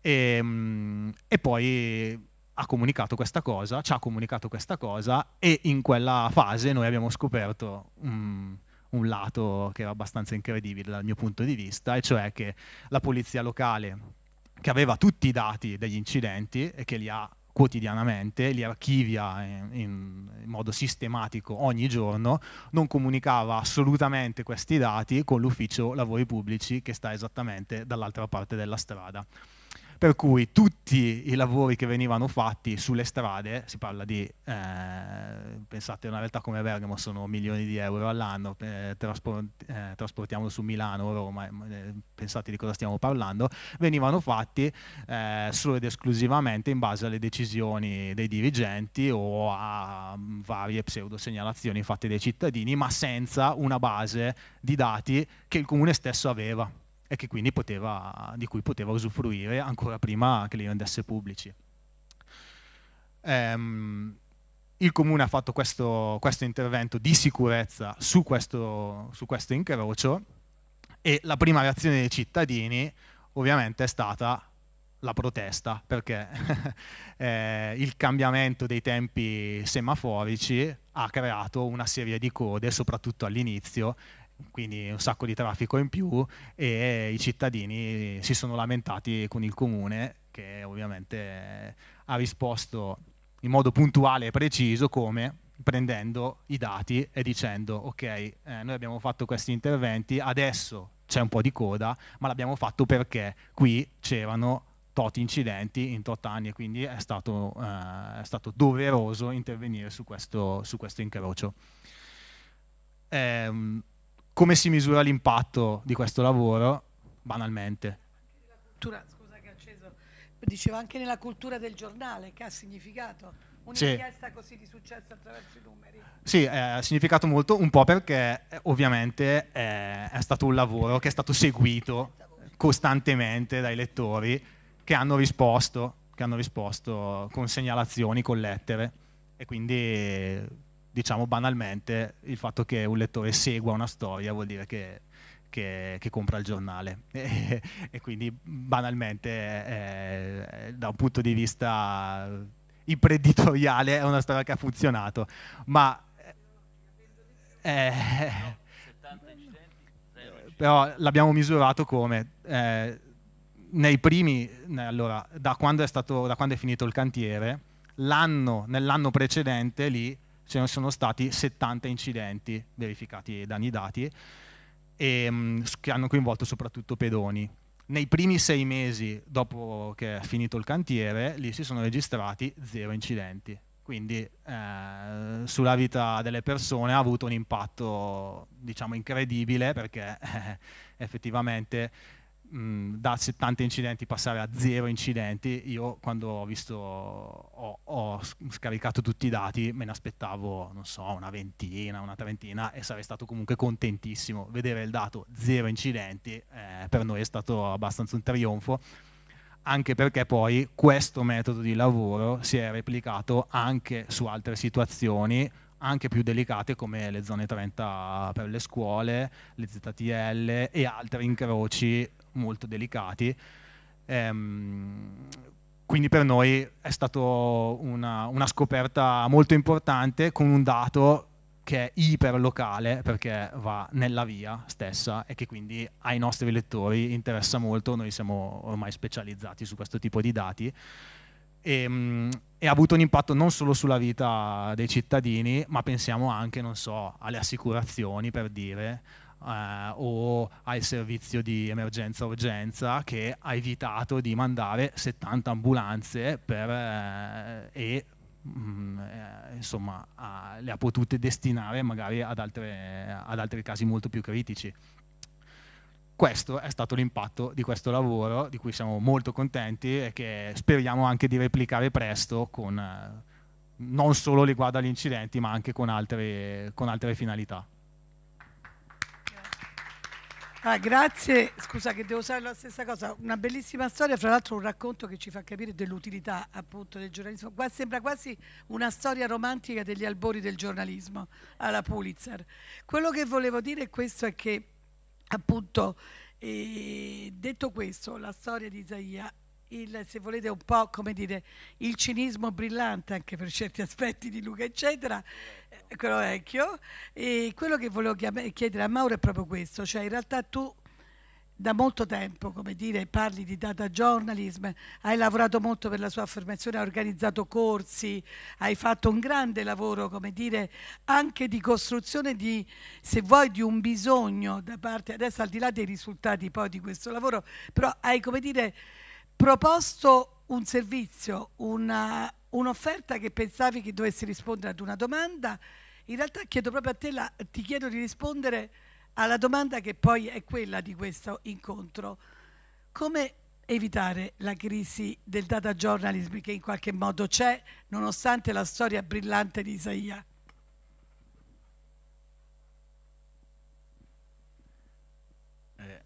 E, ehm, e, poi ha comunicato questa cosa, ci ha comunicato questa cosa e in quella fase noi abbiamo scoperto um, un lato che era abbastanza incredibile dal mio punto di vista, e cioè che la polizia locale, che aveva tutti i dati degli incidenti e che li ha quotidianamente, li archivia in, in, modo sistematico ogni giorno, non comunicava assolutamente questi dati con l'ufficio lavori pubblici che sta esattamente dall'altra parte della strada per cui tutti i lavori che venivano fatti sulle strade, si parla di, eh, pensate a una realtà come Bergamo, sono milioni di euro all'anno, eh, traspor eh, trasportiamo su Milano o Roma, eh, eh, pensate di cosa stiamo parlando, venivano fatti eh, solo ed esclusivamente in base alle decisioni dei dirigenti o a mm, varie pseudosegnalazioni fatte dai cittadini, ma senza una base di dati che il comune stesso aveva e poteva, di cui poteva usufruire ancora prima che li rendesse pubblici. Ehm, il comune ha fatto questo, questo intervento di sicurezza su questo, su questo incrocio e la prima reazione dei cittadini ovviamente è stata la protesta, perché eh, il cambiamento dei tempi semaforici ha creato una serie di code, soprattutto all'inizio, quindi un sacco di traffico in più e i cittadini si sono lamentati con il comune che ovviamente ha risposto in modo puntuale e preciso come prendendo i dati e dicendo ok eh, noi abbiamo fatto questi interventi adesso c'è un po' di coda ma l'abbiamo fatto perché qui c'erano tot incidenti in tot anni e quindi è stato, eh, è stato doveroso intervenire su questo, su questo incrocio. Ehm, come si misura l'impatto di questo lavoro, banalmente. Cultura, scusa che ho acceso, diceva anche nella cultura del giornale che ha significato un'inchiesta sì. così di successo attraverso i numeri. Sì, eh, ha eh, significato molto, un po' perché eh, ovviamente eh, è stato un lavoro che è stato seguito costantemente dai lettori che hanno risposto, che hanno risposto con segnalazioni, con lettere e quindi diciamo banalmente, il fatto che un lettore segua una storia vuol dire che, che, che compra il giornale. e, e quindi banalmente, eh, da un punto di vista imprenditoriale, è una storia che ha funzionato. Ma... Eh, eh però l'abbiamo misurato come eh, nei primi, allora, da quando, stato, da quando, è finito il cantiere, l'anno, nell'anno precedente lì ce ne sono stati 70 incidenti verificati da Nidati e, ehm, che hanno coinvolto soprattutto pedoni. Nei primi sei mesi dopo che è finito il cantiere, lì si sono registrati zero incidenti, quindi eh, sulla vita delle persone ha avuto un impatto diciamo incredibile perché eh, effettivamente mh, mm, da 70 incidenti passare a 0 incidenti, io quando ho visto, ho, ho scaricato tutti i dati, me ne aspettavo, non so, una ventina, una trentina e sarei stato comunque contentissimo. Vedere il dato 0 incidenti eh, per noi è stato abbastanza un trionfo anche perché poi questo metodo di lavoro si è replicato anche su altre situazioni anche più delicate come le zone 30 per le scuole, le ZTL e altri incroci molto delicati. Ehm, quindi per noi è stata una, una, scoperta molto importante con un dato che è iperlocale perché va nella via stessa e che quindi ai nostri lettori interessa molto, noi siamo ormai specializzati su questo tipo di dati e, ehm, e ha avuto un impatto non solo sulla vita dei cittadini ma pensiamo anche, non so, alle assicurazioni per dire, eh, o al servizio di emergenza urgenza che ha evitato di mandare 70 ambulanze per, eh, e mh, mm, eh, insomma, a, le ha potute destinare magari ad, altre, ad altri casi molto più critici questo è stato l'impatto di questo lavoro di cui siamo molto contenti e che speriamo anche di replicare presto con eh, non solo riguardo agli incidenti ma anche con altre, con altre finalità. Ah, grazie, scusa che devo usare la stessa cosa, una bellissima storia, fra l'altro un racconto che ci fa capire dell'utilità appunto del giornalismo, Qua sembra quasi una storia romantica degli albori del giornalismo alla Pulitzer. Quello che volevo dire è questo è che appunto, eh, detto questo, la storia di Isaia il, se volete, un po' come dire, il cinismo brillante anche per certi aspetti di Luca, eccetera, eh, quello vecchio. E quello che volevo chiedere a Mauro è proprio questo, cioè in realtà tu da molto tempo, come dire, parli di data journalism, hai lavorato molto per la sua affermazione, hai organizzato corsi, hai fatto un grande lavoro, come dire, anche di costruzione di, se vuoi, di un bisogno da parte, adesso al di là dei risultati poi di questo lavoro, però hai, come dire, proposto un servizio, un'offerta un che pensavi che dovessi rispondere ad una domanda, in realtà chiedo proprio a te, la, ti chiedo di rispondere alla domanda che poi è quella di questo incontro. Come evitare la crisi del data journalism che in qualche modo c'è, nonostante la storia brillante di Isaiah?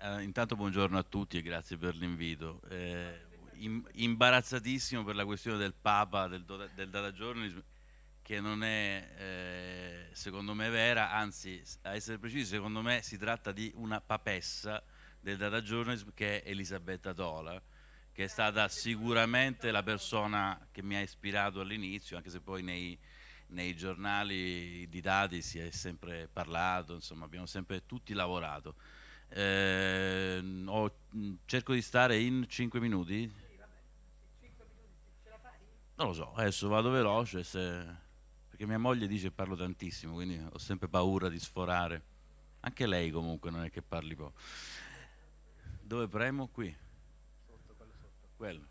Eh, intanto buongiorno a tutti e grazie per l'invito. Eh, imbarazzatissimo per la questione del Papa, del, del data journalism, che non è eh, secondo me vera, anzi a essere precisi secondo me si tratta di una papessa del data journalism che è Elisabetta Tola, che è stata sicuramente la persona che mi ha ispirato all'inizio, anche se poi nei, nei giornali di dati si è sempre parlato, insomma abbiamo sempre tutti lavorato. Eh, ho, mm, cerco di stare in 5 minuti. Non lo so, adesso vado veloce se... perché mia moglie dice che parlo tantissimo, quindi ho sempre paura di sforare. Anche lei comunque non è che parli poco. Dove premo? Qui. Sotto, quello sotto. Quello.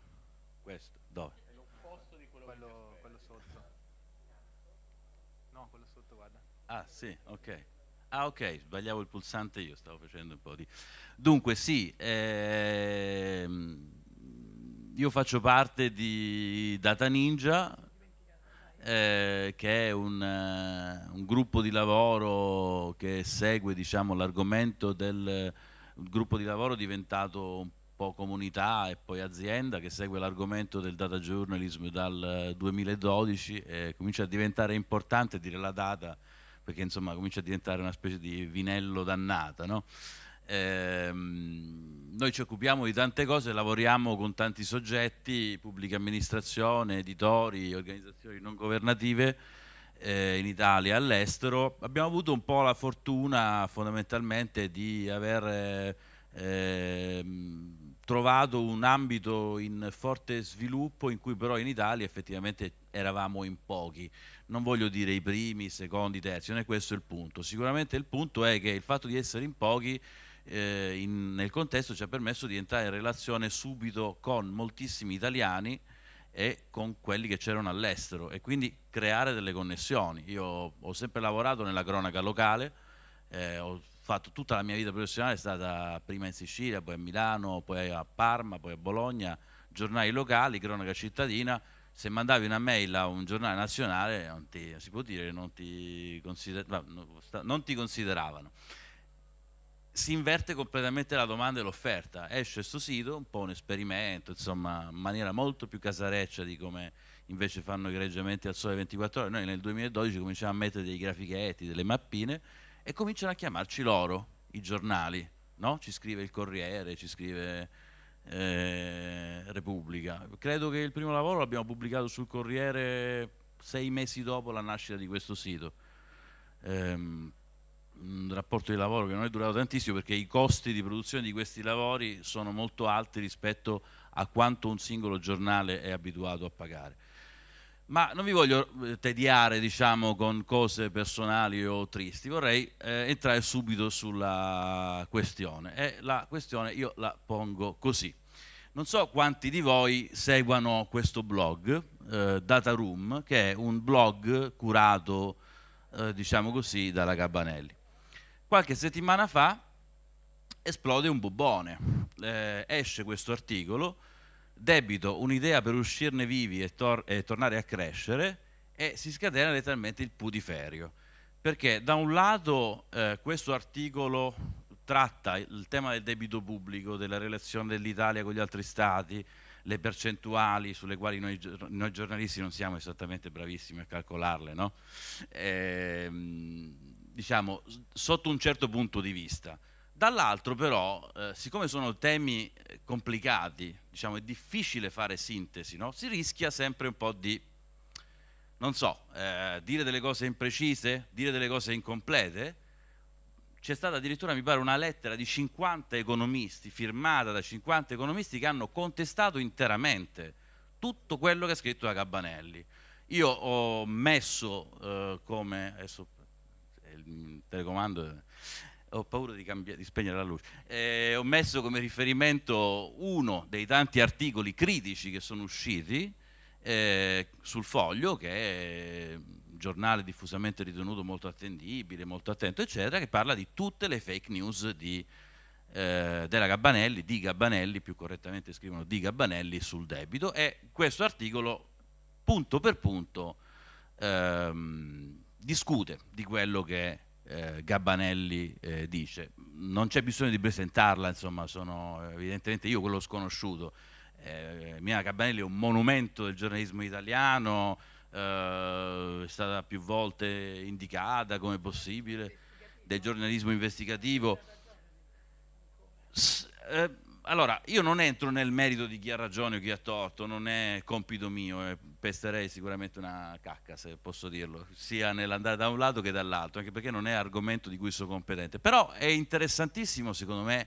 Questo. Dove? È l'opposto di quello, quello, quello sotto. No, quello sotto, guarda. Ah, sì, ok. Ah ok, sbagliavo il pulsante io, stavo facendo un po' di... Dunque sì, ehm, io faccio parte di Data Ninja, eh, che è un, uh, un, gruppo di lavoro che segue diciamo, l'argomento del gruppo di lavoro diventato un po' comunità e poi azienda che segue l'argomento del data journalism dal 2012 eh, e comincia a diventare importante dire la data perché insomma comincia a diventare una specie di vinello dannata, no? ehm, noi ci occupiamo di tante cose, lavoriamo con tanti soggetti, pubblica amministrazione, editori, organizzazioni non governative, eh, in Italia, e all'estero, abbiamo avuto un po' la fortuna fondamentalmente di aver eh, trovato un ambito in forte sviluppo in cui però in Italia effettivamente eravamo in pochi. Non voglio dire i primi, i secondi, i terzi, non è questo il punto. Sicuramente il punto è che il fatto di essere in pochi eh, in, nel contesto ci ha permesso di entrare in relazione subito con moltissimi italiani e con quelli che c'erano all'estero e quindi creare delle connessioni. Io ho sempre lavorato nella cronaca locale, eh, ho fatto tutta la mia vita professionale, è stata prima in Sicilia, poi a Milano, poi a Parma, poi a Bologna, giornali locali, cronaca cittadina, se mandavi una mail a un giornale nazionale non ti, si può dire che non ti, considera, non ti consideravano. Si inverte completamente la domanda e l'offerta, esce questo sito, un po' un esperimento, insomma, in maniera molto più casareccia di come invece fanno i greggiamenti al sole 24 ore. Noi nel 2012 cominciamo a mettere dei grafichetti, delle mappine e cominciano a chiamarci loro, i giornali, no? Ci scrive il Corriere, ci scrive eh, Repubblica. Credo che il primo lavoro l'abbiamo pubblicato sul Corriere sei mesi dopo la nascita di questo sito. Ehm, un rapporto di lavoro che non è durato tantissimo perché i costi di produzione di questi lavori sono molto alti rispetto a quanto un singolo giornale è abituato a pagare. Ma non vi voglio eh, tediare, diciamo, con cose personali o tristi, vorrei eh, entrare subito sulla questione. E la questione io la pongo così. Non so quanti di voi seguano questo blog, eh, Data Room, che è un blog curato, eh, diciamo così, dalla Gabanelli. Qualche settimana fa esplode un bobone, eh, esce questo articolo debito un'idea per uscirne vivi e, tor e, tornare a crescere e si scatena letteralmente il pudiferio. Perché da un lato eh, questo articolo tratta il tema del debito pubblico, della relazione dell'Italia con gli altri stati, le percentuali sulle quali noi, noi giornalisti non siamo esattamente bravissimi a calcolarle, no? e, ehm, diciamo sotto un certo punto di vista. Dall'altro però, eh, siccome sono temi eh, complicati, diciamo, è difficile fare sintesi, no? si rischia sempre un po' di, non so, eh, dire delle cose imprecise, dire delle cose incomplete. C'è stata addirittura, mi pare, una lettera di 50 economisti, firmata da 50 economisti che hanno contestato interamente tutto quello che ha scritto da Cabanelli. Io ho messo eh, come, adesso eh, il telecomando ho paura di, cambiare, di spegnere la luce, eh, ho messo come riferimento uno dei tanti articoli critici che sono usciti eh, sul foglio, che è un giornale diffusamente ritenuto molto attendibile, molto attento, eccetera, che parla di tutte le fake news di, eh, della Gabbanelli, di Gabbanelli, più correttamente scrivono di Gabbanelli sul debito, e questo articolo punto per punto ehm, discute di quello che eh, Gabbanelli eh, dice. Non c'è bisogno di presentarla, insomma, sono evidentemente io quello sconosciuto. Eh, Mia Gabbanelli è un monumento del giornalismo italiano, eh, è stata più volte indicata come possibile, del giornalismo investigativo. S eh, allora, io non entro nel merito di chi ha ragione o chi ha torto, non è compito mio, eh, pesterei sicuramente una cacca, se posso dirlo, sia nell'andare da un lato che dall'altro, anche perché non è argomento di cui sono competente. Però è interessantissimo, secondo me,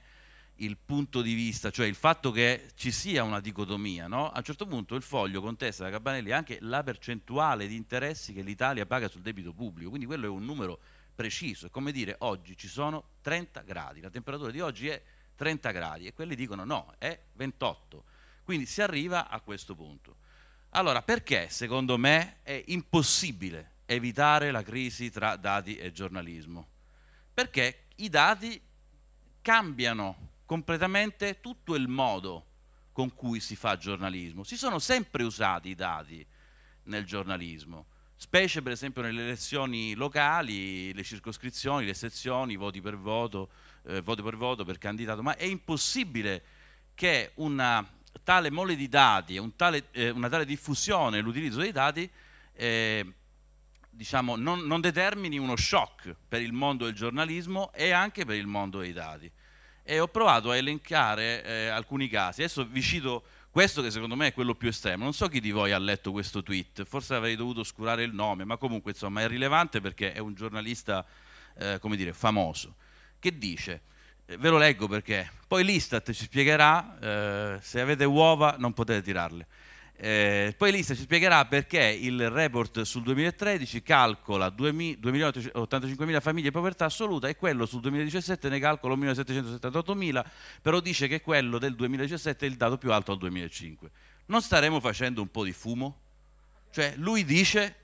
il punto di vista, cioè il fatto che ci sia una dicotomia. No? A un certo punto il foglio contesta da Cabanelli anche la percentuale di interessi che l'Italia paga sul debito pubblico, quindi quello è un numero preciso, è come dire oggi ci sono 30 gradi, la temperatura di oggi è 30 gradi e quelli dicono no, è 28. Quindi si arriva a questo punto. Allora, perché secondo me è impossibile evitare la crisi tra dati e giornalismo? Perché i dati cambiano completamente tutto il modo con cui si fa giornalismo. Si sono sempre usati i dati nel giornalismo, specie per esempio nelle elezioni locali, le circoscrizioni, le sezioni, voti per voto, eh, voto per voto per candidato, ma è impossibile che una tale mole di dati, un eh, una tale diffusione, l'utilizzo dei dati, eh, diciamo, non, non, determini uno shock per il mondo del giornalismo e anche per il mondo dei dati. E ho provato a elencare eh, alcuni casi, adesso vi cito questo che secondo me è quello più estremo. Non so chi di voi ha letto questo tweet, forse avrei dovuto oscurare il nome, ma comunque insomma è rilevante perché è un giornalista eh, come dire, famoso che dice, eh, ve lo leggo perché, poi l'Istat ci spiegherà, eh, se avete uova non potete tirarle, eh, poi l'Istat ci spiegherà perché il report sul 2013 calcola 2.085.000 famiglie in povertà assoluta e quello sul 2017 ne calcola 1.778.000, però dice che quello del 2017 è il dato più alto al 2005. Non staremo facendo un po' di fumo? Cioè lui dice,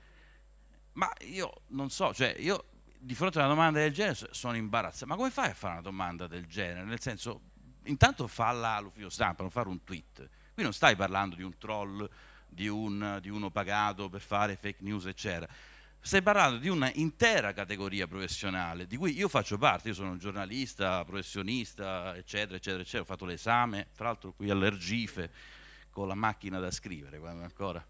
ma io non so, cioè io di fronte a una domanda del genere sono imbarazzato. Ma come fai a fare una domanda del genere? Nel senso, intanto falla all'ufficio stampa, non fare un tweet. Qui non stai parlando di un troll, di, un, di uno pagato per fare fake news, eccetera. Stai parlando di un'intera categoria professionale di cui io faccio parte, io sono un giornalista, professionista, eccetera, eccetera, eccetera. Ho fatto l'esame, tra l'altro qui all'Ergife, con la macchina da scrivere, quando ancora.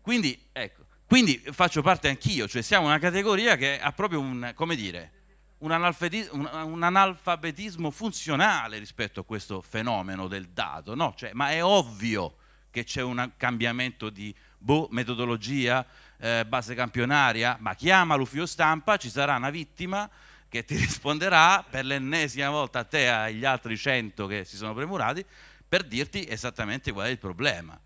Quindi, ecco, quindi faccio parte anch'io, cioè siamo una categoria che ha proprio un, come dire, un, analfabetismo, un analfabetismo funzionale rispetto a questo fenomeno del dato, no? cioè, ma è ovvio che c'è un cambiamento di boh, metodologia, eh, base campionaria, ma chiama l'ufficio stampa, ci sarà una vittima che ti risponderà per l'ennesima volta a te e agli altri 100 che si sono premurati per dirti esattamente qual è il problema.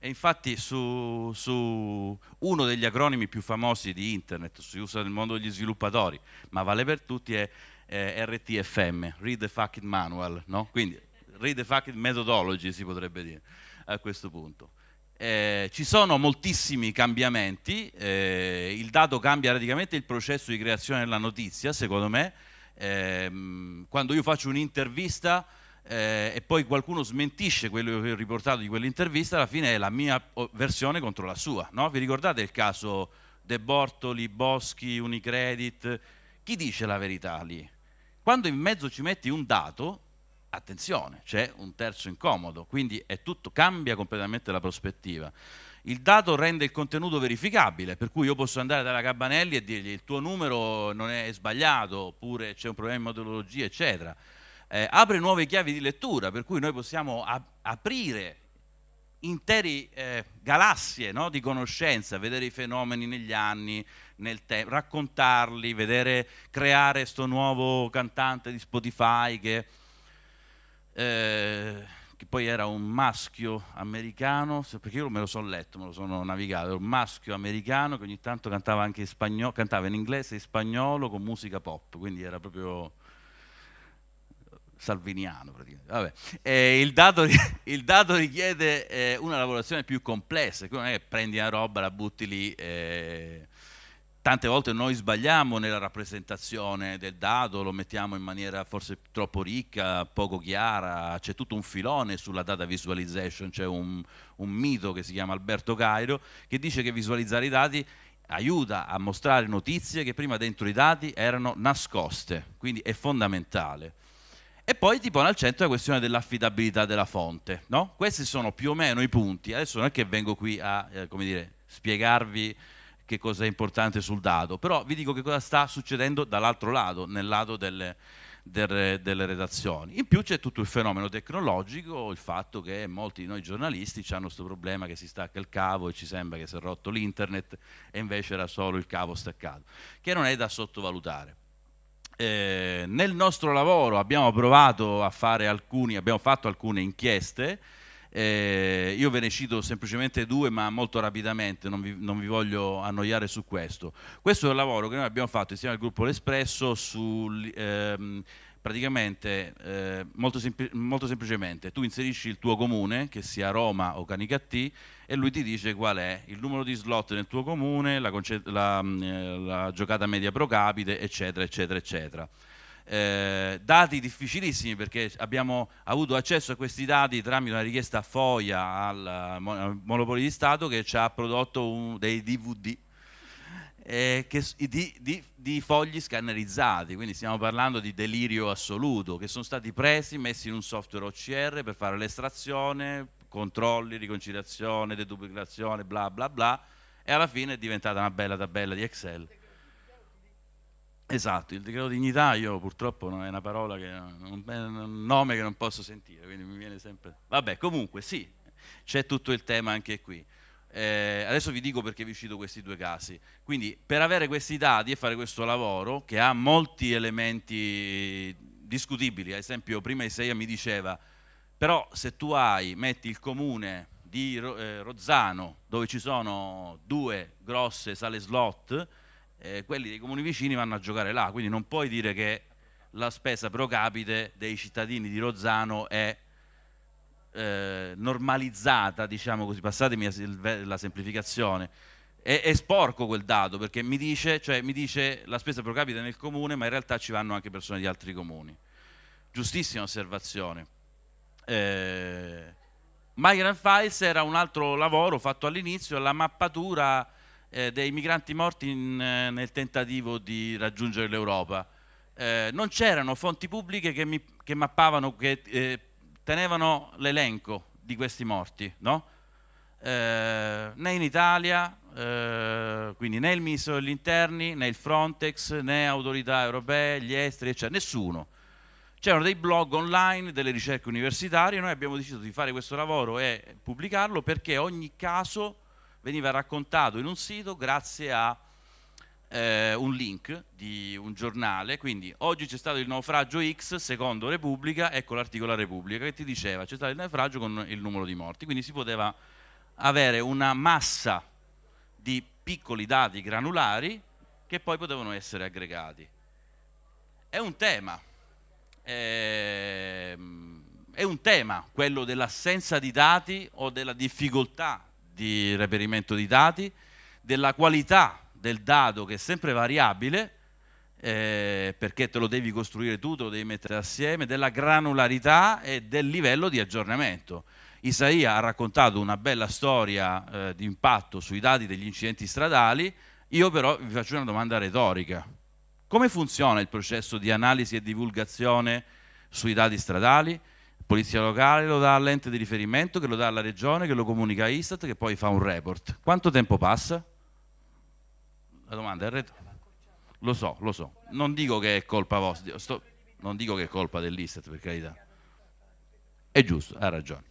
E infatti su, su, uno degli acronimi più famosi di internet, si usa nel mondo degli sviluppatori, ma vale per tutti, è, è RTFM, Read the Fucking Manual, no? Quindi Read the Fucking Methodology si potrebbe dire a questo punto. Eh, ci sono moltissimi cambiamenti, eh, il dato cambia radicalmente il processo di creazione della notizia, secondo me. Eh, quando io faccio un'intervista eh, e poi qualcuno smentisce quello che ho riportato di quell'intervista, alla fine è la mia oh, versione contro la sua. No? Vi ricordate il caso De Bortoli, Boschi, Unicredit? Chi dice la verità lì? Quando in mezzo ci metti un dato, attenzione, c'è un terzo incomodo, quindi è tutto, cambia completamente la prospettiva. Il dato rende il contenuto verificabile, per cui io posso andare dalla Cabanelli e dirgli il tuo numero non è sbagliato, oppure c'è un problema di metodologia, eccetera eh, apre nuove chiavi di lettura, per cui noi possiamo ap- aprire interi eh, galassie no, di conoscenza, vedere i fenomeni negli anni, nel te- raccontarli, vedere, creare questo nuovo cantante di Spotify che, eh, che, poi era un maschio americano, perché io me lo sono letto, me lo sono navigato, era un maschio americano che ogni tanto cantava anche in spagnolo, cantava in inglese e in spagnolo con musica pop, quindi era proprio salviniano eh, il, dato, il, dato, richiede eh, una lavorazione più complessa, non è che prendi una roba, la butti lì. Eh. tante volte noi sbagliamo nella rappresentazione del dato, lo mettiamo in maniera forse troppo ricca, poco chiara, c'è tutto un filone sulla data visualization, c'è un, un mito che si chiama Alberto Cairo che dice che visualizzare i dati aiuta a mostrare notizie che prima dentro i dati erano nascoste, quindi è fondamentale. E poi ti pone al centro la questione dell'affidabilità della fonte. No? Questi sono più o meno i punti. Adesso non è che vengo qui a eh, dire, spiegarvi che cosa è importante sul dato, però vi dico che cosa sta succedendo dall'altro lato, nel lato delle, delle, delle redazioni. In più c'è tutto il fenomeno tecnologico, il fatto che molti di noi giornalisti hanno questo problema che si stacca il cavo e ci sembra che si è rotto l'internet e invece era solo il cavo staccato, che non è da sottovalutare eh, nel nostro lavoro abbiamo provato a fare alcuni, abbiamo fatto alcune inchieste, eh, io ve ne cito semplicemente due, ma molto rapidamente, non vi, non vi, voglio annoiare su questo. Questo è un lavoro che noi abbiamo fatto insieme al gruppo L'Espresso sul... Ehm, praticamente eh, molto, sempl molto, semplicemente tu inserisci il tuo comune, che sia Roma o Canicattì, e lui ti dice qual è il numero di slot nel tuo comune, la, la, mm, eh, la giocata media pro capite, eccetera, eccetera, eccetera. Eh, dati difficilissimi perché abbiamo avuto accesso a questi dati tramite una richiesta a FOIA al, eh, al Monopoli di Stato che ci ha prodotto un, dei DVD eh, che, di, di, di, fogli scannerizzati, quindi stiamo parlando di delirio assoluto, che sono stati presi, messi in un software OCR per fare l'estrazione, controlli, riconciliazione, deduplicazione, bla bla bla, e alla fine è diventata una bella tabella di Excel. Esatto, il decreto dignità io purtroppo non è una parola che non, è un nome che non posso sentire, quindi mi viene sempre. Vabbè, comunque sì, c'è tutto il tema anche qui. Eh, adesso vi dico perché vi cito questi due casi. Quindi per avere questi dati e fare questo lavoro, che ha molti elementi discutibili, ad esempio prima Isaia mi diceva, però se tu hai, metti il comune di eh, Rozzano, dove ci sono due grosse sale slot, eh, quelli dei comuni vicini vanno a giocare là, quindi non puoi dire che la spesa pro capite dei cittadini di Rozzano è eh, normalizzata, diciamo così, passatemi la semplificazione, è, è, sporco quel dato perché mi dice, cioè, mi dice la spesa pro capita nel comune, ma in realtà ci vanno anche persone di altri comuni. Giustissima osservazione. Eh, Migrant Files era un altro lavoro fatto all'inizio, la mappatura eh, dei migranti morti in, eh, nel tentativo di raggiungere l'Europa. Eh, non c'erano fonti pubbliche che, mi, che mappavano, che eh, tenevano l'elenco di questi morti, no? eh, né in Italia, eh, quindi né il Ministro degli Interni, né il Frontex, né autorità europee, gli esteri, eccetera, nessuno. C'erano dei blog online, delle ricerche universitarie, noi abbiamo deciso di fare questo lavoro e pubblicarlo perché ogni caso veniva raccontato in un sito grazie a eh, un link di un giornale, quindi oggi c'è stato il naufragio X, secondo Repubblica, ecco l'articolo Repubblica che ti diceva c'è stato il naufragio con il numero di morti, quindi si poteva avere una massa di piccoli dati granulari che poi potevano essere aggregati. È un tema, è, ehm, è un tema quello dell'assenza di dati o della difficoltà di reperimento di dati, della qualità del dado che è sempre variabile, eh, perché te lo devi costruire tu, te lo devi mettere assieme, della granularità e del livello di aggiornamento. Isaia ha raccontato una bella storia eh, di impatto sui dati degli incidenti stradali, io però vi faccio una domanda retorica. Come funziona il processo di analisi e divulgazione sui dati stradali? Polizia locale lo dà all'ente di riferimento, che lo dà alla regione, che lo comunica a Istat, che poi fa un report. Quanto tempo passa? La domanda è arretrata. Lo so, lo so. Non dico che è colpa vostra, sto... non dico che è colpa dell'Istat, per carità. È giusto, ha ragione.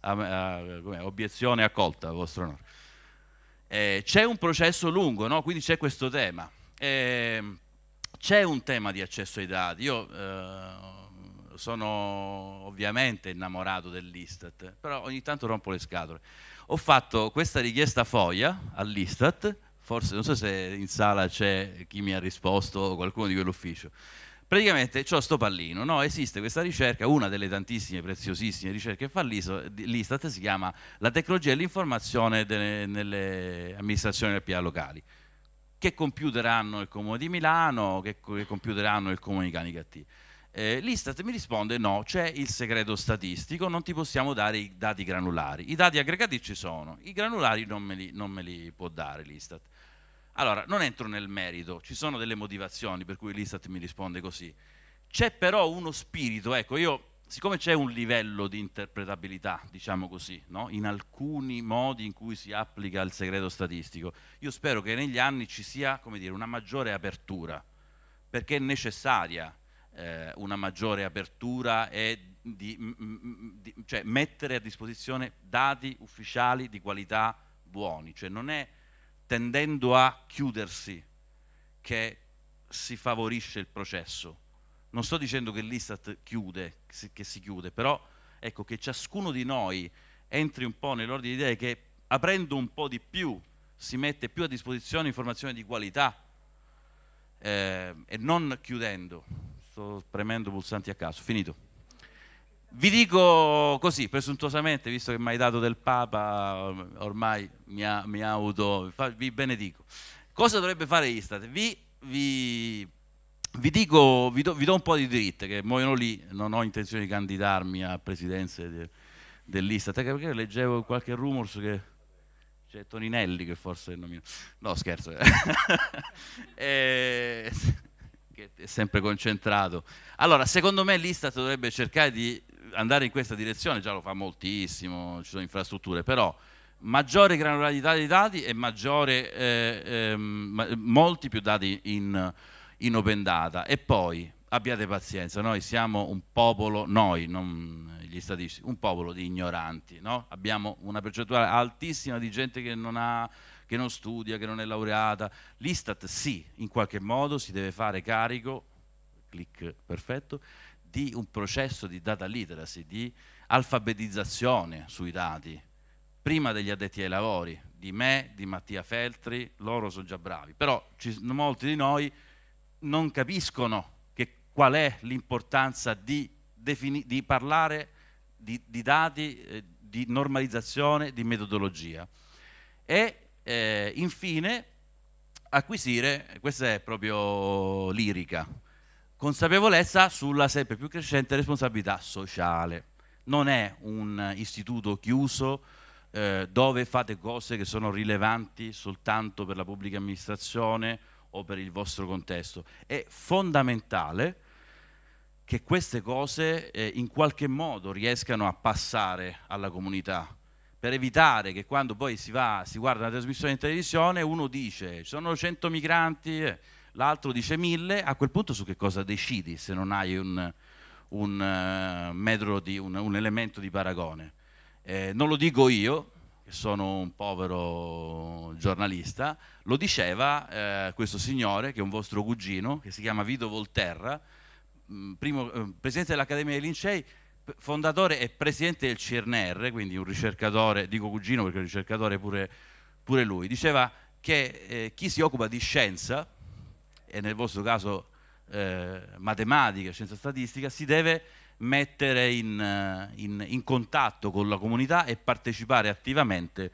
A, a, obiezione accolta, vostro onore. Eh, c'è un processo lungo, no? quindi c'è questo tema. Eh, c'è un tema di accesso ai dati. Io eh, sono ovviamente innamorato dell'Istat, però ogni tanto rompo le scatole. Ho fatto questa richiesta FOIA all'Istat forse non so se in sala c'è chi mi ha risposto, o qualcuno di quell'ufficio. Praticamente c'ho sto pallino, no? esiste questa ricerca, una delle tantissime preziosissime ricerche che fa l'Istat si chiama la tecnologia e l'informazione nelle amministrazioni del PIA locali che computer hanno il comune di Milano, che, che computer hanno il comune di Canicattì. Eh, L'Istat mi risponde no, c'è il segreto statistico, non ti possiamo dare i dati granulari. I dati aggregati ci sono, i granulari non me li, non me li può dare l'Istat. Allora, non entro nel merito, ci sono delle motivazioni per cui l'Istat mi risponde così. C'è però uno spirito, ecco, io siccome c'è un livello di interpretabilità, diciamo così, no? in alcuni modi in cui si applica il segreto statistico, io spero che negli anni ci sia dire, una maggiore apertura, perché è necessaria eh, una maggiore apertura e di, di, cioè mettere a disposizione dati ufficiali di qualità buoni, cioè non è tendendo a chiudersi che si favorisce il processo. Non sto dicendo che l'Istat chiude, che si chiude, però ecco che ciascuno di noi entri un po' nell'ordine di idee che aprendo un po' di più si mette più a disposizione informazioni di qualità eh, e non chiudendo. Sto premendo pulsanti a caso, finito. Vi dico così, presuntuosamente, visto che mi hai dato del Papa, ormai mi, ha, mi auto, vi benedico. Cosa dovrebbe fare Istat? Vi, vi, vi, dico, vi do, do, un po' di diritte, che muoiono lì, non ho intenzione di candidarmi a presidenze de, dell'Istat, perché leggevo qualche rumors che c'è Toninelli che forse è nomina. No, scherzo. e, eh. eh, che è sempre concentrato. Allora, secondo me l'Istat dovrebbe cercare di andare in questa direzione già lo fa moltissimo, ci sono infrastrutture, però maggiore granularità dei dati e maggiore, eh, eh, molti più dati in, in, open data. E poi abbiate pazienza, noi siamo un popolo, noi, non gli statistici, un popolo di ignoranti, no? abbiamo una percentuale altissima di gente che non ha che non studia, che non è laureata. L'Istat sì, in qualche modo si deve fare carico, clic perfetto, di un processo di data literacy, di alfabetizzazione sui dati, prima degli addetti ai lavori, di me, di Mattia Feltri, loro sono già bravi, però ci, molti di noi non capiscono che, qual è l'importanza di, di, parlare di, di dati, eh, di normalizzazione, di metodologia. E eh, infine acquisire, questa è proprio lirica, consapevolezza sulla sempre più crescente responsabilità sociale. Non è un istituto chiuso eh, dove fate cose che sono rilevanti soltanto per la pubblica amministrazione o per il vostro contesto. È fondamentale che queste cose eh, in qualche modo riescano a passare alla comunità per evitare che quando poi si va, si guarda una trasmissione in televisione, uno dice ci sono 100 migranti, eh, l'altro dice mille, a quel punto su che cosa decidi se non hai un, un, uh, di, un, un elemento di paragone? Eh, non lo dico io, che sono un povero giornalista, lo diceva eh, questo signore, che è un vostro cugino, che si chiama Vito Volterra, mm, primo, eh, presidente dell'Accademia dei Lincei, fondatore e presidente del CNR, quindi un ricercatore, dico cugino perché è un ricercatore pure, pure lui, diceva che eh, chi si occupa di scienza e nel vostro caso eh, matematica, scienza statistica, si deve mettere in, eh, in, in, contatto con la comunità e partecipare attivamente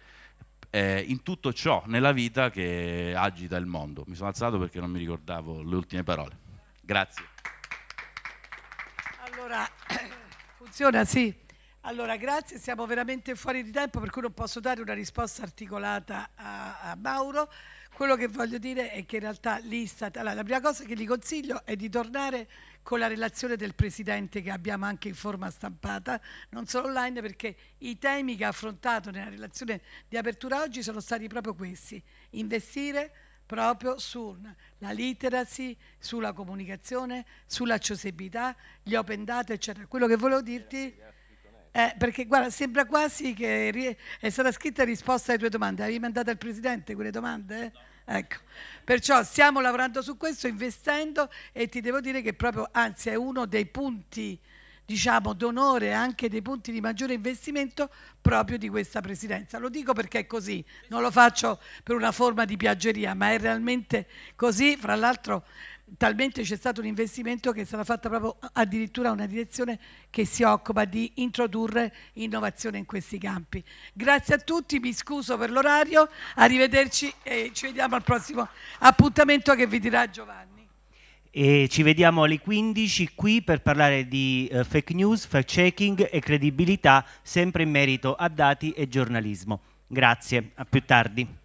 eh, in tutto ciò nella vita che agita il mondo. Mi sono alzato perché non mi ricordavo le ultime parole. Grazie. Allora, funziona sì. Allora, grazie, siamo veramente fuori di tempo per cui non posso dare una risposta articolata a, a Mauro quello che voglio dire è che in realtà l'Istat, allora, la prima cosa che gli consiglio è di tornare con la relazione del Presidente che abbiamo anche in forma stampata, non solo online, perché i temi che ha affrontato nella relazione di apertura oggi sono stati proprio questi, investire proprio sulla literacy, sulla comunicazione, sull'accessibilità, gli open data, eccetera. Quello che volevo dirti... Eh, perché guarda, sembra quasi che è stata scritta risposta alle tue domande. Avevi mandato al Presidente quelle domande? No. Ecco. Perciò stiamo lavorando su questo, investendo e ti devo dire che proprio, anzi è uno dei punti diciamo d'onore anche dei punti di maggiore investimento proprio di questa presidenza. Lo dico perché è così, non lo faccio per una forma di piaggeria, ma è realmente così, fra l'altro talmente c'è stato un investimento che è stata fatta proprio addirittura una direzione che si occupa di introdurre innovazione in questi campi. Grazie a tutti, mi scuso per l'orario, arrivederci e ci vediamo al prossimo appuntamento che vi dirà Giovanni. E ci vediamo alle 15 qui per parlare di eh, fake news, fact checking e credibilità sempre in merito a dati e giornalismo. Grazie, a più tardi.